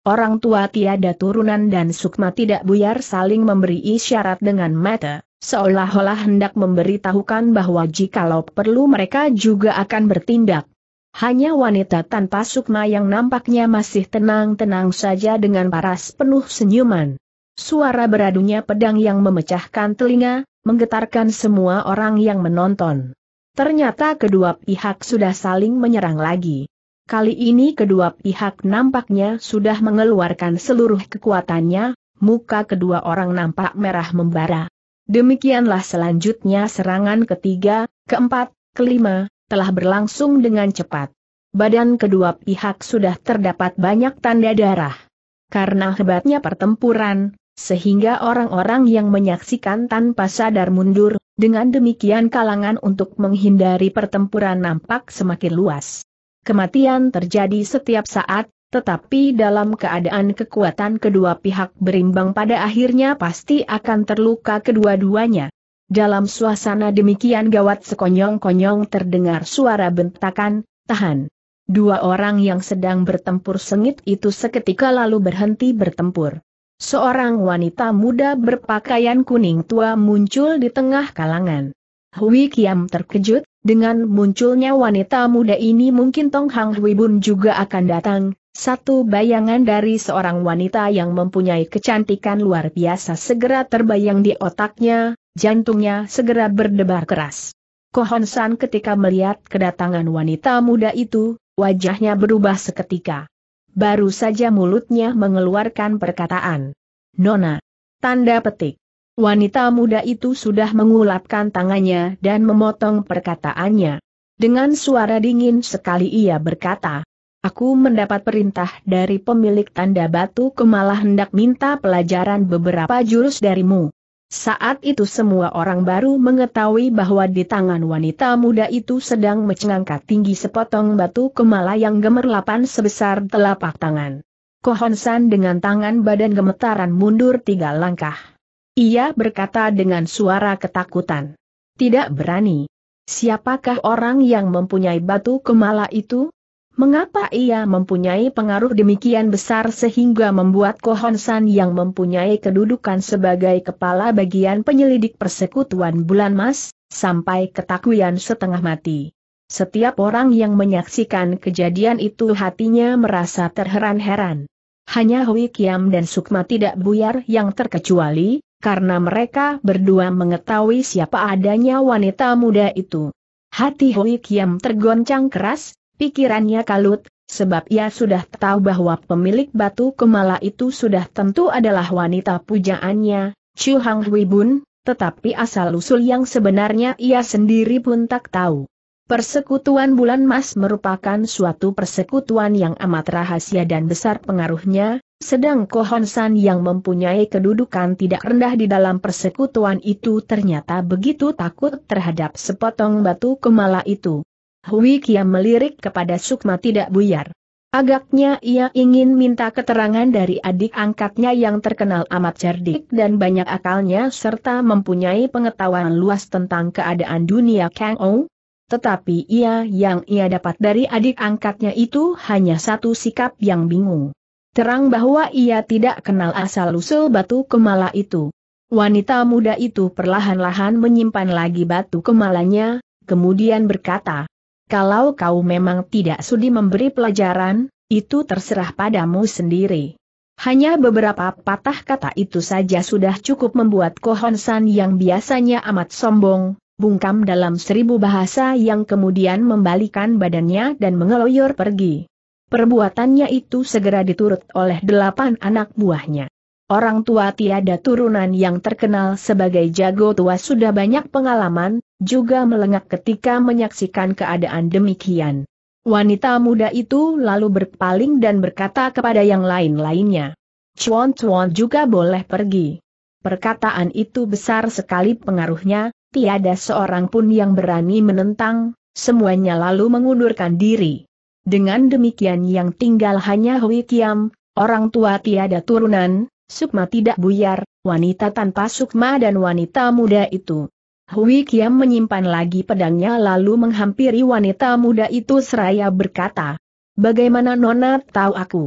Orang tua tiada turunan dan Sukma tidak buyar saling memberi isyarat dengan mata, seolah-olah hendak memberitahukan bahwa jikalau perlu mereka juga akan bertindak. Hanya wanita tanpa Sukma yang nampaknya masih tenang-tenang saja dengan paras penuh senyuman. Suara beradunya pedang yang memecahkan telinga, menggetarkan semua orang yang menonton. Ternyata kedua pihak sudah saling menyerang lagi. Kali ini kedua pihak nampaknya sudah mengeluarkan seluruh kekuatannya, muka kedua orang nampak merah membara. Demikianlah selanjutnya serangan ketiga, keempat, kelima, telah berlangsung dengan cepat. Badan kedua pihak sudah terdapat banyak tanda darah. Karena hebatnya pertempuran, sehingga orang-orang yang menyaksikan tanpa sadar mundur, dengan demikian kalangan untuk menghindari pertempuran nampak semakin luas. Kematian terjadi setiap saat, tetapi dalam keadaan kekuatan kedua pihak berimbang pada akhirnya pasti akan terluka kedua-duanya. Dalam suasana demikian gawat sekonyong-konyong terdengar suara bentakan, tahan. Dua orang yang sedang bertempur sengit itu seketika lalu berhenti bertempur. Seorang wanita muda berpakaian kuning tua muncul di tengah kalangan. Hui Kiam terkejut, dengan munculnya wanita muda ini mungkin Tong Hang Hui Bun juga akan datang, satu bayangan dari seorang wanita yang mempunyai kecantikan luar biasa segera terbayang di otaknya, jantungnya segera berdebar keras. Kohon San ketika melihat kedatangan wanita muda itu, wajahnya berubah seketika. Baru saja mulutnya mengeluarkan perkataan. Nona. Tanda petik. Wanita muda itu sudah mengulapkan tangannya dan memotong perkataannya. Dengan suara dingin sekali ia berkata, Aku mendapat perintah dari pemilik tanda batu kemalah hendak minta pelajaran beberapa jurus darimu. Saat itu semua orang baru mengetahui bahwa di tangan wanita muda itu sedang mengangkat tinggi sepotong batu kemala yang gemerlapan sebesar telapak tangan. Kohonsan dengan tangan badan gemetaran mundur tiga langkah. Ia berkata dengan suara ketakutan. Tidak berani. Siapakah orang yang mempunyai batu kemala itu? Mengapa ia mempunyai pengaruh demikian besar sehingga membuat Kohonsan yang mempunyai kedudukan sebagai kepala bagian penyelidik persekutuan bulan mas, sampai ketakuan setengah mati? Setiap orang yang menyaksikan kejadian itu hatinya merasa terheran-heran. Hanya Hui Kiam dan Sukma tidak buyar yang terkecuali, karena mereka berdua mengetahui siapa adanya wanita muda itu. Hati Hui Kiam tergoncang keras, pikirannya kalut, sebab ia sudah tahu bahwa pemilik batu kemala itu sudah tentu adalah wanita pujaannya, Chu Hang Hui Bun, tetapi asal-usul yang sebenarnya ia sendiri pun tak tahu. Persekutuan Bulan Mas merupakan suatu persekutuan yang amat rahasia dan besar pengaruhnya, sedang Kohonsan yang mempunyai kedudukan tidak rendah di dalam persekutuan itu ternyata begitu takut terhadap sepotong batu kemala itu. Hui Kia melirik kepada Sukma tidak buyar. Agaknya ia ingin minta keterangan dari adik angkatnya yang terkenal amat cerdik dan banyak akalnya serta mempunyai pengetahuan luas tentang keadaan dunia Kang Ou, tetapi ia yang ia dapat dari adik angkatnya itu hanya satu sikap yang bingung. Terang bahwa ia tidak kenal asal-usul batu kemala itu. Wanita muda itu perlahan-lahan menyimpan lagi batu kemalanya, kemudian berkata, Kalau kau memang tidak sudi memberi pelajaran, itu terserah padamu sendiri. Hanya beberapa patah kata itu saja sudah cukup membuat Kohonsan yang biasanya amat sombong, bungkam dalam seribu bahasa yang kemudian membalikan badannya dan mengeloyor pergi. Perbuatannya itu segera diturut oleh delapan anak buahnya. Orang tua tiada turunan yang terkenal sebagai jago tua sudah banyak pengalaman, juga melengak ketika menyaksikan keadaan demikian. Wanita muda itu lalu berpaling dan berkata kepada yang lain-lainnya. "Chuan Chuan juga boleh pergi. Perkataan itu besar sekali pengaruhnya, Tiada seorang pun yang berani menentang, semuanya lalu mengundurkan diri. Dengan demikian yang tinggal hanya Hui Kiam, orang tua tiada turunan, sukma tidak buyar, wanita tanpa sukma dan wanita muda itu. Hui Kiam menyimpan lagi pedangnya lalu menghampiri wanita muda itu seraya berkata, Bagaimana Nona tahu aku?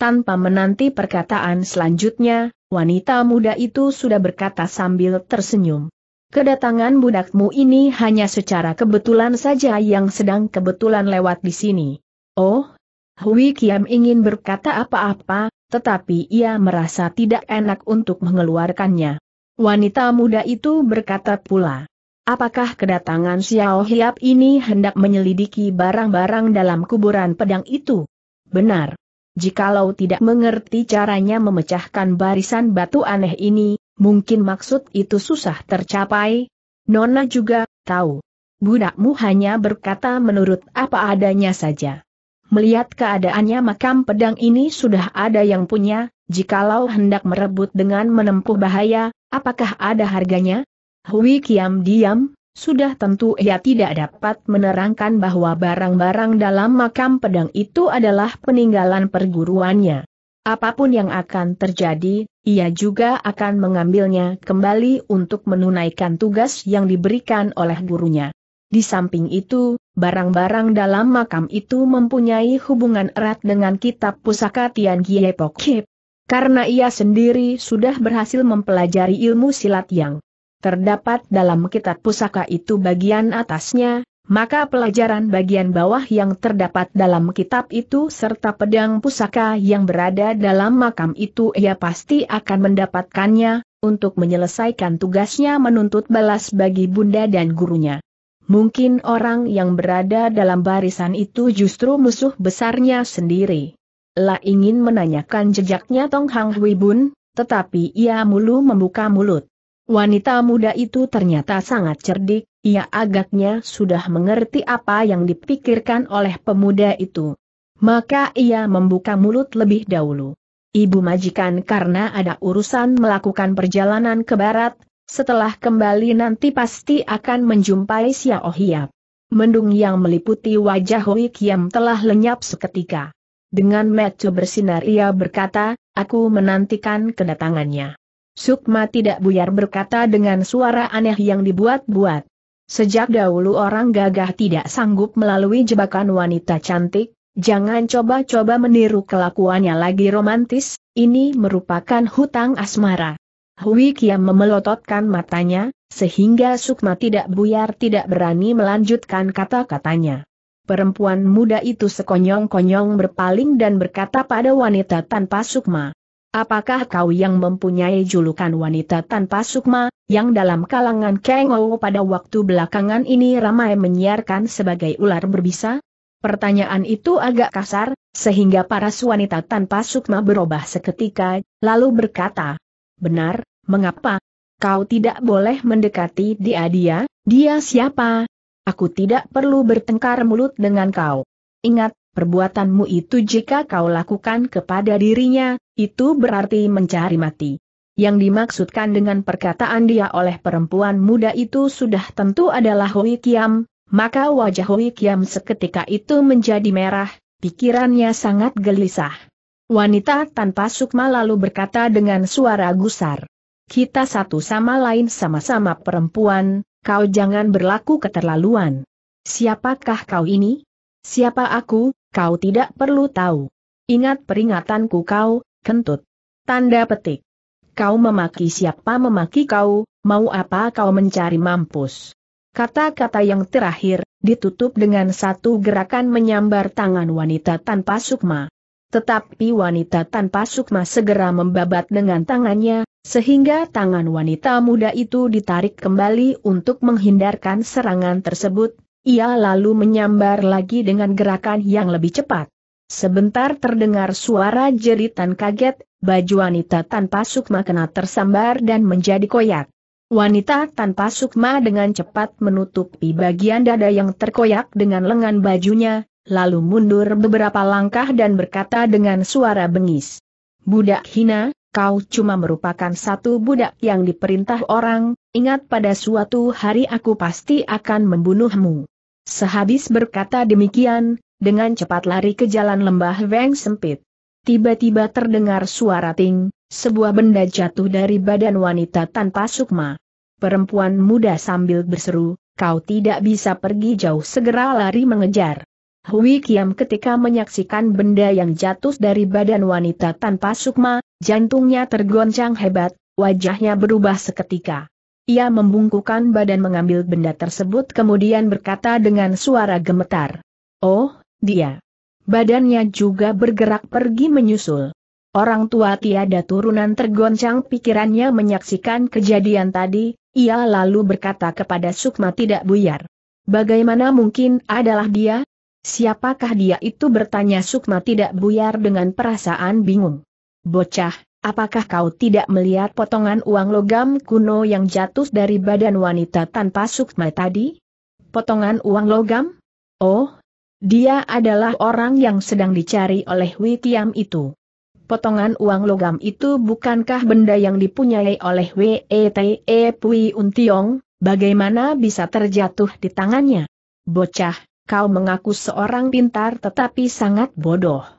Tanpa menanti perkataan selanjutnya, wanita muda itu sudah berkata sambil tersenyum. Kedatangan budakmu ini hanya secara kebetulan saja yang sedang kebetulan lewat di sini. Oh, Hui Kiam ingin berkata apa-apa, tetapi ia merasa tidak enak untuk mengeluarkannya. Wanita muda itu berkata pula, Apakah kedatangan Xiao Hiap ini hendak menyelidiki barang-barang dalam kuburan pedang itu? Benar. Jikalau tidak mengerti caranya memecahkan barisan batu aneh ini, Mungkin maksud itu susah tercapai. Nona juga, tahu. Budakmu hanya berkata menurut apa adanya saja. Melihat keadaannya makam pedang ini sudah ada yang punya, jikalau hendak merebut dengan menempuh bahaya, apakah ada harganya? Hui Kiam diam, sudah tentu ia tidak dapat menerangkan bahwa barang-barang dalam makam pedang itu adalah peninggalan perguruannya. Apapun yang akan terjadi, ia juga akan mengambilnya kembali untuk menunaikan tugas yang diberikan oleh gurunya. Di samping itu, barang-barang dalam makam itu mempunyai hubungan erat dengan kitab pusaka Tian Gie Karena ia sendiri sudah berhasil mempelajari ilmu silat yang terdapat dalam kitab pusaka itu bagian atasnya, maka pelajaran bagian bawah yang terdapat dalam kitab itu serta pedang pusaka yang berada dalam makam itu ia pasti akan mendapatkannya, untuk menyelesaikan tugasnya menuntut balas bagi bunda dan gurunya. Mungkin orang yang berada dalam barisan itu justru musuh besarnya sendiri. La ingin menanyakan jejaknya Tong Hang Hui Bun, tetapi ia mulu membuka mulut. Wanita muda itu ternyata sangat cerdik, ia agaknya sudah mengerti apa yang dipikirkan oleh pemuda itu. Maka ia membuka mulut lebih dahulu. Ibu majikan karena ada urusan melakukan perjalanan ke barat, setelah kembali nanti pasti akan menjumpai Xiao Hiap. Mendung yang meliputi wajah Hui Kiam telah lenyap seketika. Dengan mata bersinar ia berkata, aku menantikan kedatangannya. Sukma tidak buyar berkata dengan suara aneh yang dibuat-buat. Sejak dahulu orang gagah tidak sanggup melalui jebakan wanita cantik, Jangan coba-coba meniru kelakuannya lagi romantis, ini merupakan hutang asmara. Hui Kiam memelototkan matanya, sehingga Sukma tidak buyar tidak berani melanjutkan kata-katanya. Perempuan muda itu sekonyong-konyong berpaling dan berkata pada wanita tanpa Sukma, Apakah kau yang mempunyai julukan wanita tanpa sukma, yang dalam kalangan Kengo pada waktu belakangan ini ramai menyiarkan sebagai ular berbisa? Pertanyaan itu agak kasar, sehingga para wanita tanpa sukma berubah seketika, lalu berkata, Benar, mengapa? Kau tidak boleh mendekati dia dia, dia siapa? Aku tidak perlu bertengkar mulut dengan kau. Ingat, Perbuatanmu itu jika kau lakukan kepada dirinya, itu berarti mencari mati. Yang dimaksudkan dengan perkataan dia oleh perempuan muda itu sudah tentu adalah Hui Kiam, maka wajah Hui Kiam seketika itu menjadi merah, pikirannya sangat gelisah. Wanita tanpa sukma lalu berkata dengan suara gusar. Kita satu sama lain sama-sama perempuan, kau jangan berlaku keterlaluan. Siapakah kau ini? Siapa aku, kau tidak perlu tahu. Ingat peringatanku kau, kentut. Tanda petik. Kau memaki siapa memaki kau, mau apa kau mencari mampus. Kata-kata yang terakhir, ditutup dengan satu gerakan menyambar tangan wanita tanpa sukma. Tetapi wanita tanpa sukma segera membabat dengan tangannya, sehingga tangan wanita muda itu ditarik kembali untuk menghindarkan serangan tersebut, ia lalu menyambar lagi dengan gerakan yang lebih cepat. Sebentar terdengar suara jeritan kaget, baju wanita tanpa sukma kena tersambar dan menjadi koyak. Wanita tanpa sukma dengan cepat menutupi bagian dada yang terkoyak dengan lengan bajunya, lalu mundur beberapa langkah dan berkata dengan suara bengis. Budak hina, kau cuma merupakan satu budak yang diperintah orang, ingat pada suatu hari aku pasti akan membunuhmu. Sehabis berkata demikian, dengan cepat lari ke jalan lembah Weng sempit. Tiba-tiba terdengar suara ting, sebuah benda jatuh dari badan wanita tanpa sukma. Perempuan muda sambil berseru, kau tidak bisa pergi jauh segera lari mengejar. Hui Kiam ketika menyaksikan benda yang jatuh dari badan wanita tanpa sukma, jantungnya tergoncang hebat, wajahnya berubah seketika. Ia membungkukan badan mengambil benda tersebut kemudian berkata dengan suara gemetar. Oh, dia. Badannya juga bergerak pergi menyusul. Orang tua tiada turunan tergoncang pikirannya menyaksikan kejadian tadi, ia lalu berkata kepada Sukma tidak buyar. Bagaimana mungkin adalah dia? Siapakah dia itu bertanya Sukma tidak buyar dengan perasaan bingung. Bocah, Apakah kau tidak melihat potongan uang logam kuno yang jatuh dari badan wanita tanpa sukma tadi? Potongan uang logam? Oh, dia adalah orang yang sedang dicari oleh Wikiam itu. Potongan uang logam itu bukankah benda yang dipunyai oleh Wete e Pui Untiong, bagaimana bisa terjatuh di tangannya? Bocah, kau mengaku seorang pintar tetapi sangat bodoh.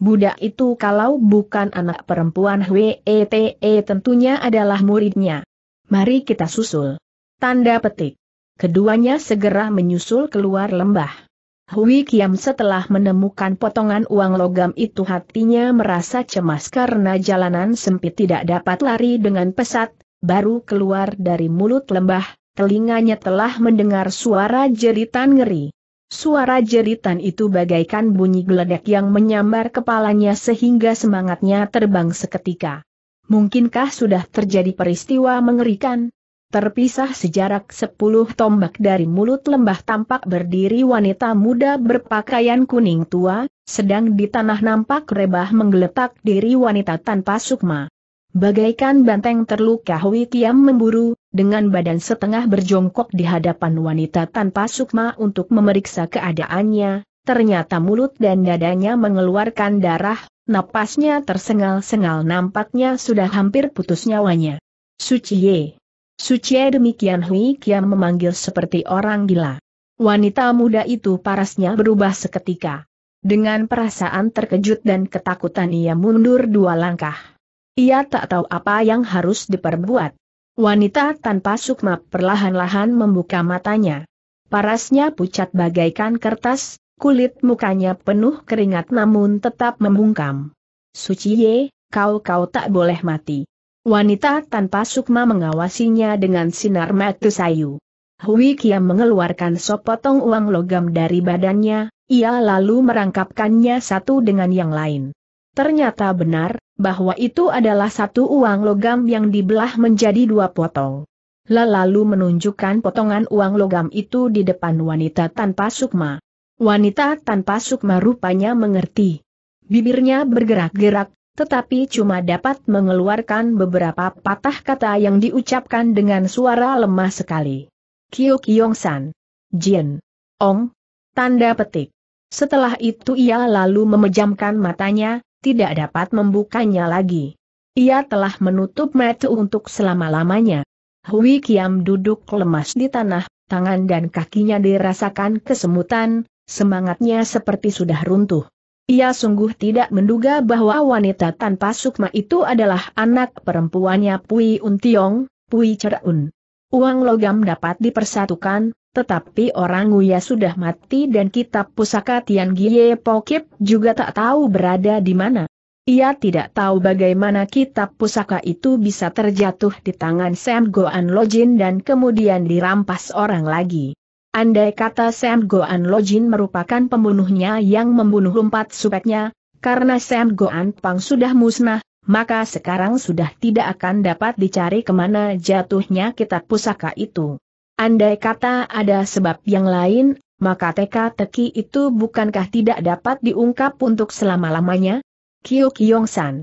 Budak itu kalau bukan anak perempuan WETE e e tentunya adalah muridnya. Mari kita susul. Tanda petik. Keduanya segera menyusul keluar lembah. Hui Kiam setelah menemukan potongan uang logam itu hatinya merasa cemas karena jalanan sempit tidak dapat lari dengan pesat, baru keluar dari mulut lembah, telinganya telah mendengar suara jeritan ngeri. Suara jeritan itu bagaikan bunyi geledek yang menyambar kepalanya sehingga semangatnya terbang seketika. Mungkinkah sudah terjadi peristiwa mengerikan? Terpisah sejarak sepuluh tombak dari mulut lembah tampak berdiri wanita muda berpakaian kuning tua, sedang di tanah nampak rebah menggeletak diri wanita tanpa sukma. Bagaikan banteng terluka Hui Tiam memburu, dengan badan setengah berjongkok di hadapan wanita tanpa sukma untuk memeriksa keadaannya, ternyata mulut dan dadanya mengeluarkan darah, napasnya tersengal-sengal nampaknya sudah hampir putus nyawanya. Suciye. Suciye demikian Hui Kiam memanggil seperti orang gila. Wanita muda itu parasnya berubah seketika. Dengan perasaan terkejut dan ketakutan ia mundur dua langkah. Ia tak tahu apa yang harus diperbuat. Wanita tanpa sukma perlahan-lahan membuka matanya. Parasnya pucat bagaikan kertas, kulit mukanya penuh keringat namun tetap membungkam. Suciye, kau-kau tak boleh mati. Wanita tanpa sukma mengawasinya dengan sinar mata sayu. Hui Kia mengeluarkan sepotong uang logam dari badannya, ia lalu merangkapkannya satu dengan yang lain. Ternyata benar, bahwa itu adalah satu uang logam yang dibelah menjadi dua potong. Lalu menunjukkan potongan uang logam itu di depan wanita tanpa sukma. Wanita tanpa sukma rupanya mengerti. Bibirnya bergerak-gerak, tetapi cuma dapat mengeluarkan beberapa patah kata yang diucapkan dengan suara lemah sekali. Kyo Kyong San. Jin. Ong. Tanda petik. Setelah itu ia lalu memejamkan matanya, tidak dapat membukanya lagi. Ia telah menutup mata untuk selama-lamanya. Hui Kiam duduk lemas di tanah, tangan dan kakinya dirasakan kesemutan, semangatnya seperti sudah runtuh. Ia sungguh tidak menduga bahwa wanita tanpa sukma itu adalah anak perempuannya Pui Untiong, Pui Cerun. Uang logam dapat dipersatukan, tetapi orang Uya sudah mati dan kitab pusaka Tian Gie Pokip juga tak tahu berada di mana. Ia tidak tahu bagaimana kitab pusaka itu bisa terjatuh di tangan Sam Goan Lojin dan kemudian dirampas orang lagi. Andai kata Sam Goan Lojin merupakan pembunuhnya yang membunuh empat supeknya, karena Sam Goan Pang sudah musnah, maka sekarang sudah tidak akan dapat dicari kemana jatuhnya kitab pusaka itu. Andai kata ada sebab yang lain, maka teka-teki itu bukankah tidak dapat diungkap untuk selama-lamanya? Kiyo Kyong San.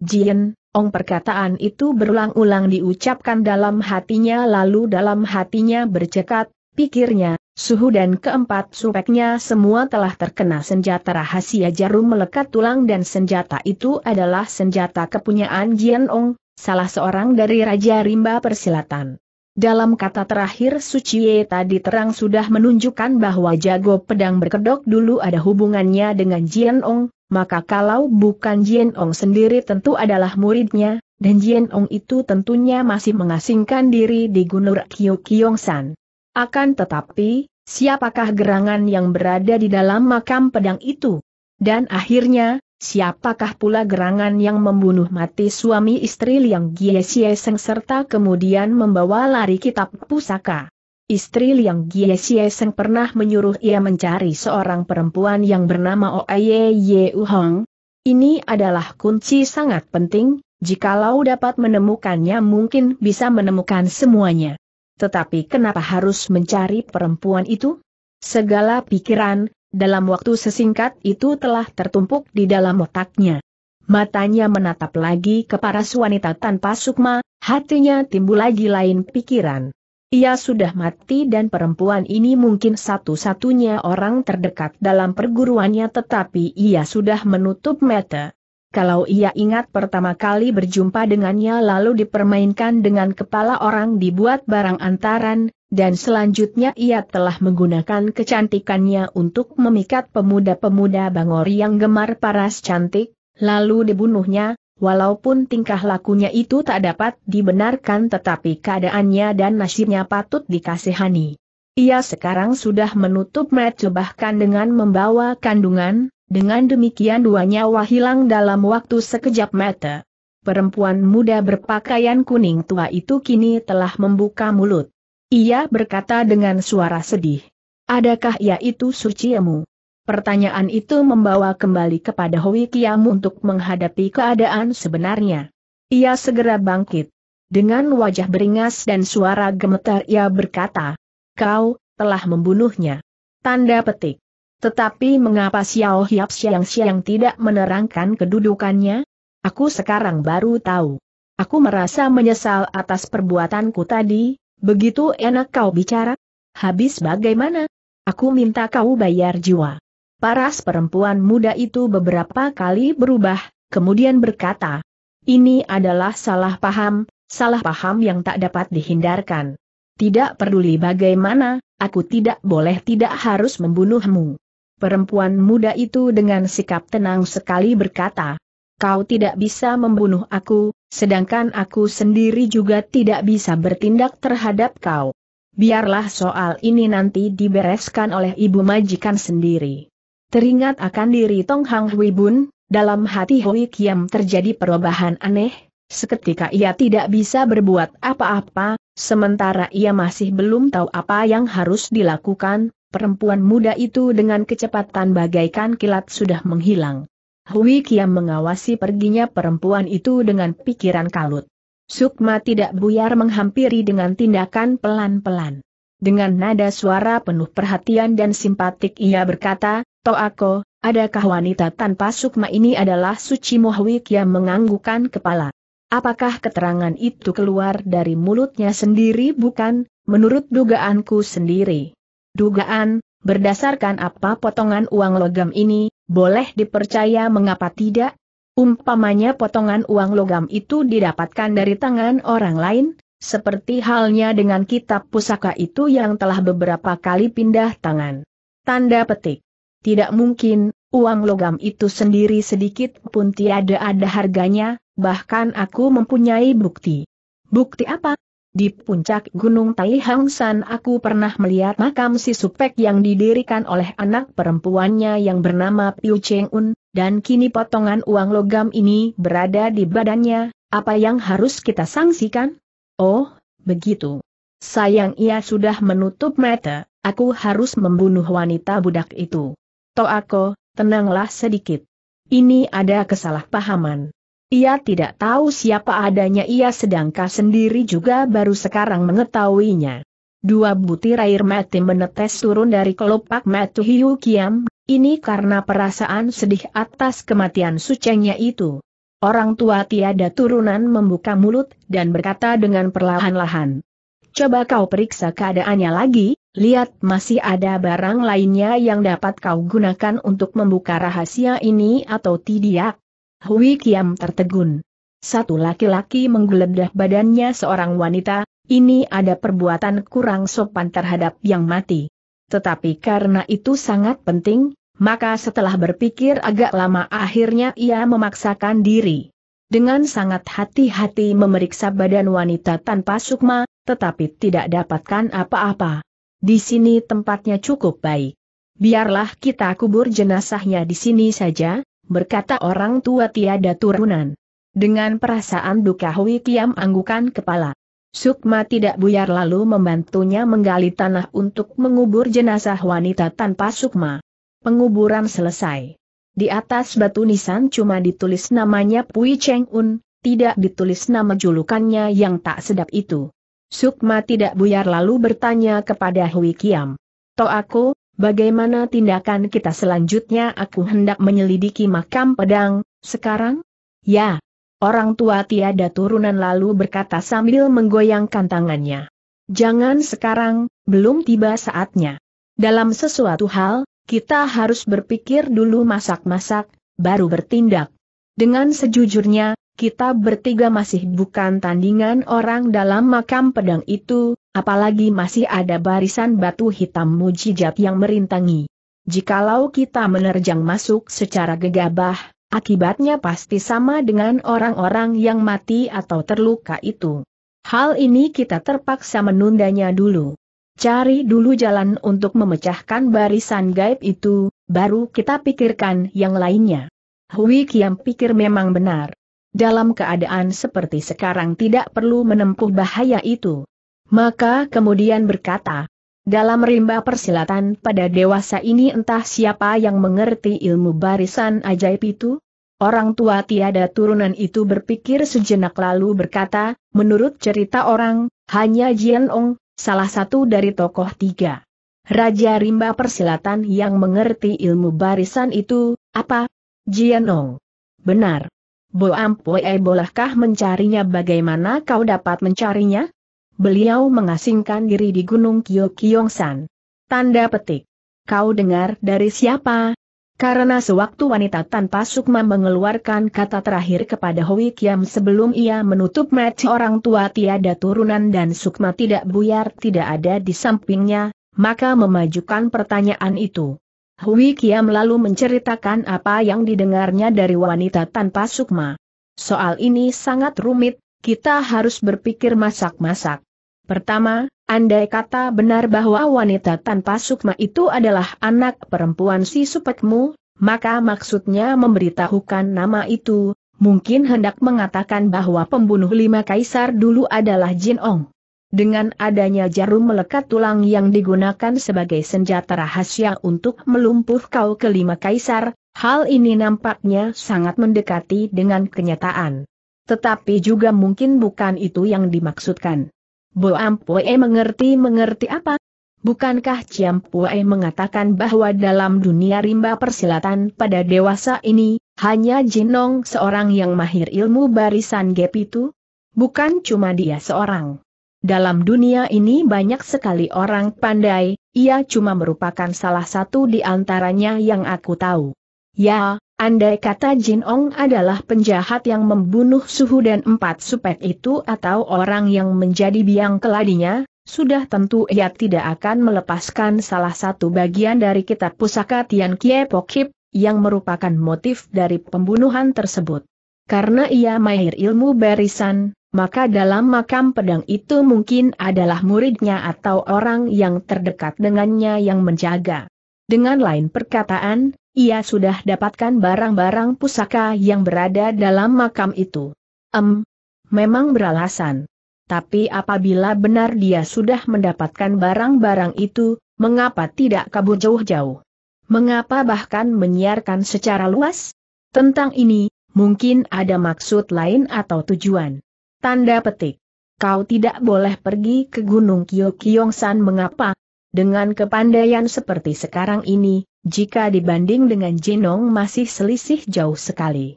Jien, ong perkataan itu berulang-ulang diucapkan dalam hatinya lalu dalam hatinya bercekat, pikirnya, suhu dan keempat supeknya semua telah terkena senjata rahasia jarum melekat tulang dan senjata itu adalah senjata kepunyaan Jien Ong, salah seorang dari Raja Rimba Persilatan. Dalam kata terakhir Suciye tadi terang sudah menunjukkan bahwa jago pedang berkedok dulu ada hubungannya dengan Jian Ong, maka kalau bukan Jian Ong sendiri tentu adalah muridnya, dan Jian Ong itu tentunya masih mengasingkan diri di Gunur Kyo San. Akan tetapi, siapakah gerangan yang berada di dalam makam pedang itu? Dan akhirnya, Siapakah pula gerangan yang membunuh mati suami istri Liang Giesieseng Seng serta kemudian membawa lari kitab pusaka? Istri Liang Giesieseng Seng pernah menyuruh ia mencari seorang perempuan yang bernama Oye Ye Uhong. Ini adalah kunci sangat penting, jikalau dapat menemukannya mungkin bisa menemukan semuanya. Tetapi kenapa harus mencari perempuan itu? Segala pikiran, dalam waktu sesingkat itu telah tertumpuk di dalam otaknya. Matanya menatap lagi ke paras wanita tanpa sukma, hatinya timbul lagi lain pikiran. Ia sudah mati dan perempuan ini mungkin satu-satunya orang terdekat dalam perguruannya tetapi ia sudah menutup mata. Kalau ia ingat pertama kali berjumpa dengannya lalu dipermainkan dengan kepala orang dibuat barang antaran, dan selanjutnya ia telah menggunakan kecantikannya untuk memikat pemuda-pemuda Bangor yang gemar paras cantik, lalu dibunuhnya, walaupun tingkah lakunya itu tak dapat dibenarkan tetapi keadaannya dan nasibnya patut dikasihani. Ia sekarang sudah menutup mata bahkan dengan membawa kandungan, dengan demikian dua nyawa hilang dalam waktu sekejap mata. Perempuan muda berpakaian kuning tua itu kini telah membuka mulut. Ia berkata dengan suara sedih. Adakah ia itu suciemu? Pertanyaan itu membawa kembali kepada Hoi Kiam untuk menghadapi keadaan sebenarnya. Ia segera bangkit. Dengan wajah beringas dan suara gemetar ia berkata, Kau, telah membunuhnya. Tanda petik. Tetapi mengapa Xiao Hiap Xiang yang tidak menerangkan kedudukannya? Aku sekarang baru tahu. Aku merasa menyesal atas perbuatanku tadi, begitu enak kau bicara. Habis bagaimana? Aku minta kau bayar jiwa. Paras perempuan muda itu beberapa kali berubah, kemudian berkata, ini adalah salah paham, salah paham yang tak dapat dihindarkan. Tidak peduli bagaimana, aku tidak boleh tidak harus membunuhmu. Perempuan muda itu dengan sikap tenang sekali berkata, Kau tidak bisa membunuh aku, sedangkan aku sendiri juga tidak bisa bertindak terhadap kau. Biarlah soal ini nanti dibereskan oleh ibu majikan sendiri. Teringat akan diri Tong Hang Hui Bun, dalam hati Hui Kiam terjadi perubahan aneh, seketika ia tidak bisa berbuat apa-apa, sementara ia masih belum tahu apa yang harus dilakukan, perempuan muda itu dengan kecepatan bagaikan kilat sudah menghilang. Hui Kiam mengawasi perginya perempuan itu dengan pikiran kalut. Sukma tidak buyar menghampiri dengan tindakan pelan-pelan. Dengan nada suara penuh perhatian dan simpatik ia berkata, Toako, adakah wanita tanpa sukma ini adalah suci muhwik yang menganggukan kepala? Apakah keterangan itu keluar dari mulutnya sendiri bukan, menurut dugaanku sendiri? Dugaan, berdasarkan apa potongan uang logam ini, boleh dipercaya mengapa tidak? Umpamanya potongan uang logam itu didapatkan dari tangan orang lain, seperti halnya dengan kitab pusaka itu yang telah beberapa kali pindah tangan. Tanda petik. Tidak mungkin, uang logam itu sendiri sedikit pun tiada ada harganya, bahkan aku mempunyai bukti. Bukti apa? Di puncak Gunung Tai Hang San aku pernah melihat makam si Supek yang didirikan oleh anak perempuannya yang bernama Piu Cheng Un, dan kini potongan uang logam ini berada di badannya, apa yang harus kita sangsikan? Oh, begitu. Sayang ia sudah menutup mata, aku harus membunuh wanita budak itu. Toako, tenanglah sedikit. Ini ada kesalahpahaman. Ia tidak tahu siapa adanya ia sedangkan sendiri juga baru sekarang mengetahuinya. Dua butir air mati menetes turun dari kelopak mati Hiu Kiam, ini karena perasaan sedih atas kematian sucengnya itu. Orang tua tiada turunan membuka mulut dan berkata dengan perlahan-lahan. Coba kau periksa keadaannya lagi, lihat masih ada barang lainnya yang dapat kau gunakan untuk membuka rahasia ini atau tidak. Hui Kiam tertegun. Satu laki-laki menggeledah badannya seorang wanita, ini ada perbuatan kurang sopan terhadap yang mati. Tetapi karena itu sangat penting, maka setelah berpikir agak lama akhirnya ia memaksakan diri. Dengan sangat hati-hati memeriksa badan wanita tanpa sukma, tetapi tidak dapatkan apa-apa. Di sini tempatnya cukup baik. Biarlah kita kubur jenazahnya di sini saja, berkata orang tua tiada turunan. Dengan perasaan duka Hui Kiam anggukan kepala. Sukma tidak buyar lalu membantunya menggali tanah untuk mengubur jenazah wanita tanpa sukma. Penguburan selesai. Di atas batu nisan cuma ditulis namanya Pui Cheng Un, tidak ditulis nama julukannya yang tak sedap itu. Sukma tidak buyar lalu bertanya kepada Hui Kiam. aku. Bagaimana tindakan kita selanjutnya aku hendak menyelidiki makam pedang, sekarang? Ya. Orang tua tiada turunan lalu berkata sambil menggoyangkan tangannya. Jangan sekarang, belum tiba saatnya. Dalam sesuatu hal, kita harus berpikir dulu masak-masak, baru bertindak. Dengan sejujurnya, kita bertiga masih bukan tandingan orang dalam makam pedang itu, Apalagi masih ada barisan batu hitam mujijat yang merintangi. Jikalau kita menerjang masuk secara gegabah, akibatnya pasti sama dengan orang-orang yang mati atau terluka itu. Hal ini kita terpaksa menundanya dulu. Cari dulu jalan untuk memecahkan barisan gaib itu, baru kita pikirkan yang lainnya. Hui Kiam pikir memang benar. Dalam keadaan seperti sekarang tidak perlu menempuh bahaya itu. Maka kemudian berkata, dalam rimba persilatan pada dewasa ini entah siapa yang mengerti ilmu barisan ajaib itu? Orang tua tiada turunan itu berpikir sejenak lalu berkata, menurut cerita orang, hanya Jian Ong, salah satu dari tokoh tiga. Raja rimba persilatan yang mengerti ilmu barisan itu, apa? Jian Ong. Benar. Bo Ampoe bolehkah mencarinya bagaimana kau dapat mencarinya? beliau mengasingkan diri di Gunung Kyokyongsan. Tanda petik. Kau dengar dari siapa? Karena sewaktu wanita tanpa sukma mengeluarkan kata terakhir kepada Hui Kiam sebelum ia menutup match orang tua tiada turunan dan sukma tidak buyar tidak ada di sampingnya, maka memajukan pertanyaan itu. Hui Kiam lalu menceritakan apa yang didengarnya dari wanita tanpa sukma. Soal ini sangat rumit, kita harus berpikir masak-masak. Pertama, andai kata benar bahwa wanita tanpa sukma itu adalah anak perempuan si supekmu, maka maksudnya memberitahukan nama itu, mungkin hendak mengatakan bahwa pembunuh lima kaisar dulu adalah Jin Ong. Dengan adanya jarum melekat tulang yang digunakan sebagai senjata rahasia untuk melumpuh kau kelima kaisar, hal ini nampaknya sangat mendekati dengan kenyataan. Tetapi juga mungkin bukan itu yang dimaksudkan. Bo Ampue mengerti-mengerti apa? Bukankah Ciam Pue mengatakan bahwa dalam dunia rimba persilatan pada dewasa ini, hanya Jinong seorang yang mahir ilmu barisan gap itu? Bukan cuma dia seorang. Dalam dunia ini banyak sekali orang pandai, ia cuma merupakan salah satu di antaranya yang aku tahu. Ya, Andai kata Jin Ong adalah penjahat yang membunuh suhu dan empat supet itu atau orang yang menjadi biang keladinya, sudah tentu ia tidak akan melepaskan salah satu bagian dari kitab pusaka Tian Kie Pokip, yang merupakan motif dari pembunuhan tersebut. Karena ia mahir ilmu barisan, maka dalam makam pedang itu mungkin adalah muridnya atau orang yang terdekat dengannya yang menjaga. Dengan lain perkataan, ia sudah dapatkan barang-barang pusaka yang berada dalam makam itu. Em, memang beralasan. Tapi apabila benar dia sudah mendapatkan barang-barang itu, mengapa tidak kabur jauh-jauh? Mengapa bahkan menyiarkan secara luas? Tentang ini, mungkin ada maksud lain atau tujuan. Tanda petik. Kau tidak boleh pergi ke Gunung Kyokyongsan mengapa? Dengan kepandaian seperti sekarang ini, jika dibanding dengan Jinong masih selisih jauh sekali.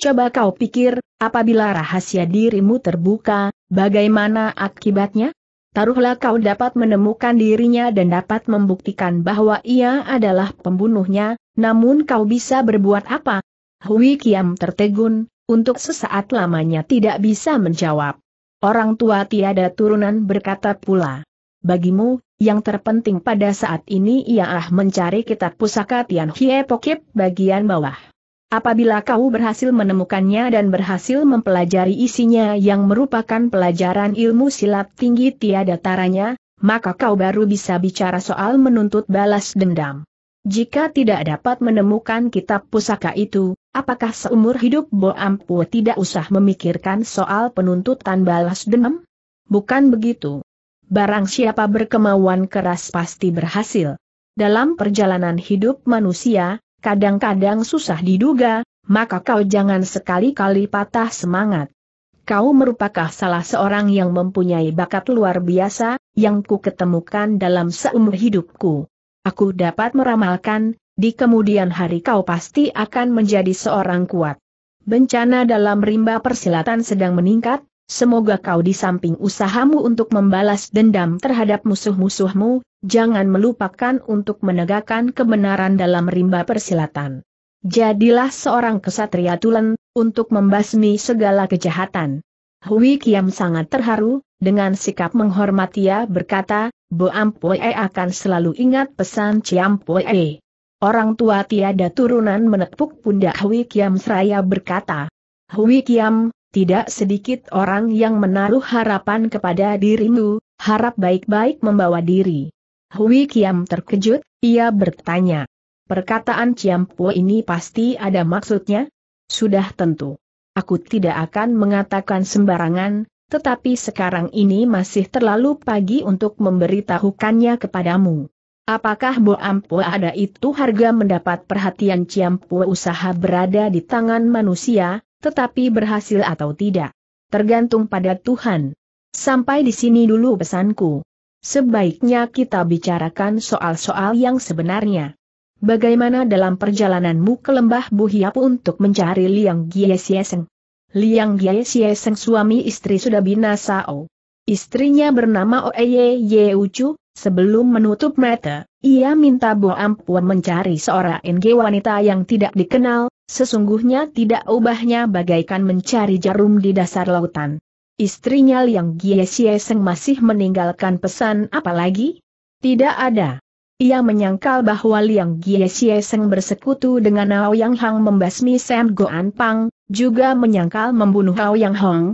Coba kau pikir, apabila rahasia dirimu terbuka, bagaimana akibatnya? Taruhlah kau dapat menemukan dirinya dan dapat membuktikan bahwa ia adalah pembunuhnya, namun kau bisa berbuat apa? Hui Kiam tertegun, untuk sesaat lamanya tidak bisa menjawab. Orang tua tiada turunan berkata pula, bagimu, yang terpenting pada saat ini ialah mencari kitab pusaka Tian Hie Pokip bagian bawah. Apabila kau berhasil menemukannya dan berhasil mempelajari isinya yang merupakan pelajaran ilmu silat tinggi tiada taranya, maka kau baru bisa bicara soal menuntut balas dendam. Jika tidak dapat menemukan kitab pusaka itu, apakah seumur hidup Bo Ampu tidak usah memikirkan soal penuntutan balas dendam? Bukan begitu. Barang siapa berkemauan keras pasti berhasil. Dalam perjalanan hidup manusia, kadang-kadang susah diduga, maka kau jangan sekali-kali patah semangat. Kau merupakan salah seorang yang mempunyai bakat luar biasa, yang ku ketemukan dalam seumur hidupku. Aku dapat meramalkan, di kemudian hari kau pasti akan menjadi seorang kuat. Bencana dalam rimba persilatan sedang meningkat, Semoga kau di samping usahamu untuk membalas dendam terhadap musuh-musuhmu, jangan melupakan untuk menegakkan kebenaran dalam rimba persilatan. Jadilah seorang kesatria tulen, untuk membasmi segala kejahatan. Hui Kiam sangat terharu, dengan sikap menghormati ia berkata, Bo Ampoe akan selalu ingat pesan Ciam e. Orang tua tiada turunan menepuk pundak Hui Kiam seraya berkata, Hui Kiam, tidak sedikit orang yang menaruh harapan kepada dirimu, harap baik-baik membawa diri. Hui Kiam terkejut, ia bertanya. Perkataan Po ini pasti ada maksudnya? Sudah tentu. Aku tidak akan mengatakan sembarangan, tetapi sekarang ini masih terlalu pagi untuk memberitahukannya kepadamu. Apakah Bo Ampo ada itu harga mendapat perhatian Po usaha berada di tangan manusia, tetapi berhasil atau tidak. Tergantung pada Tuhan. Sampai di sini dulu pesanku. Sebaiknya kita bicarakan soal-soal yang sebenarnya. Bagaimana dalam perjalananmu ke lembah Buhiap untuk mencari Liang Giesieseng? Liang Giesieseng suami istri sudah binasa Oh. Istrinya bernama Oeye Yeucu, Sebelum menutup mata, ia minta Bu Ampuan mencari seorang NG wanita yang tidak dikenal, sesungguhnya tidak ubahnya bagaikan mencari jarum di dasar lautan. Istrinya Liang Giesieseng Seng masih meninggalkan pesan apalagi? Tidak ada. Ia menyangkal bahwa Liang Giesieseng Seng bersekutu dengan Ao Yang Hang membasmi Sam Goan Pang, juga menyangkal membunuh Ao Yang Hong,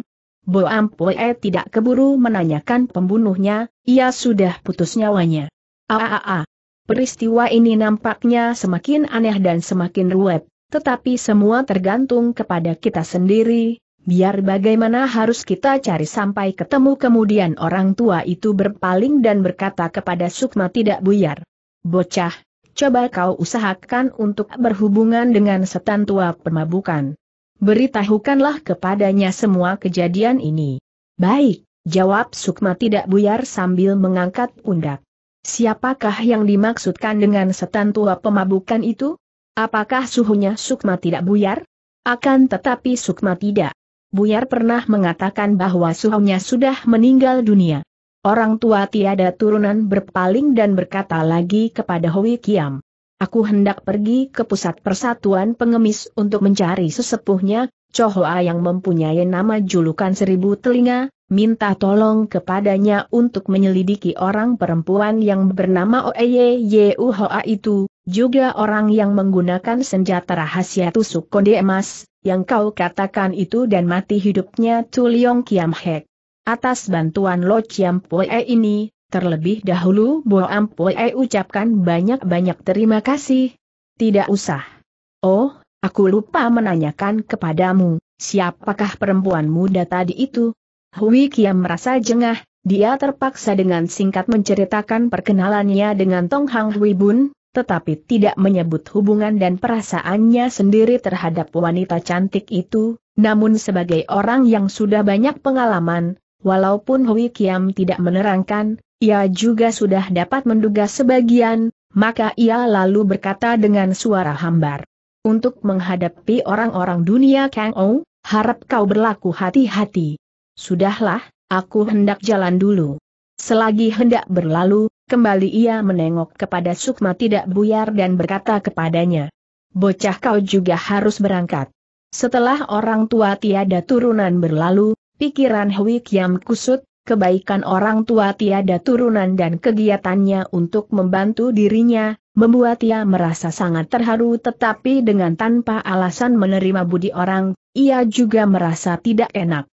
Boam Poe tidak keburu menanyakan pembunuhnya, ia sudah putus nyawanya. Aaaa. Peristiwa ini nampaknya semakin aneh dan semakin ruwet, tetapi semua tergantung kepada kita sendiri, biar bagaimana harus kita cari sampai ketemu kemudian orang tua itu berpaling dan berkata kepada Sukma tidak buyar. Bocah, coba kau usahakan untuk berhubungan dengan setan tua pemabukan beritahukanlah kepadanya semua kejadian ini. Baik, jawab Sukma tidak buyar sambil mengangkat pundak. Siapakah yang dimaksudkan dengan setan tua pemabukan itu? Apakah suhunya Sukma tidak buyar? Akan tetapi Sukma tidak. Buyar pernah mengatakan bahwa suhunya sudah meninggal dunia. Orang tua tiada turunan berpaling dan berkata lagi kepada Hui Kiam. Aku hendak pergi ke pusat persatuan pengemis untuk mencari sesepuhnya, Chohoa yang mempunyai nama julukan seribu telinga, minta tolong kepadanya untuk menyelidiki orang perempuan yang bernama Oeyeyeuhoa itu, juga orang yang menggunakan senjata rahasia tusuk konde emas, yang kau katakan itu dan mati hidupnya Tuliong Kiam Atas bantuan Lo Chiam Pue ini, Terlebih dahulu Bo Ampue ucapkan banyak-banyak terima kasih. Tidak usah. Oh, aku lupa menanyakan kepadamu, siapakah perempuan muda tadi itu? Hui Kiam merasa jengah, dia terpaksa dengan singkat menceritakan perkenalannya dengan Tong Hang Hui Bun, tetapi tidak menyebut hubungan dan perasaannya sendiri terhadap wanita cantik itu, namun sebagai orang yang sudah banyak pengalaman, Walaupun Hui Kiam tidak menerangkan, ia juga sudah dapat menduga sebagian, maka ia lalu berkata dengan suara hambar. Untuk menghadapi orang-orang dunia Kang Ou, harap kau berlaku hati-hati. Sudahlah, aku hendak jalan dulu. Selagi hendak berlalu, kembali ia menengok kepada Sukma tidak buyar dan berkata kepadanya. Bocah kau juga harus berangkat. Setelah orang tua tiada turunan berlalu, pikiran Hui Kiam kusut, kebaikan orang tua tiada turunan dan kegiatannya untuk membantu dirinya, membuat ia merasa sangat terharu tetapi dengan tanpa alasan menerima budi orang, ia juga merasa tidak enak.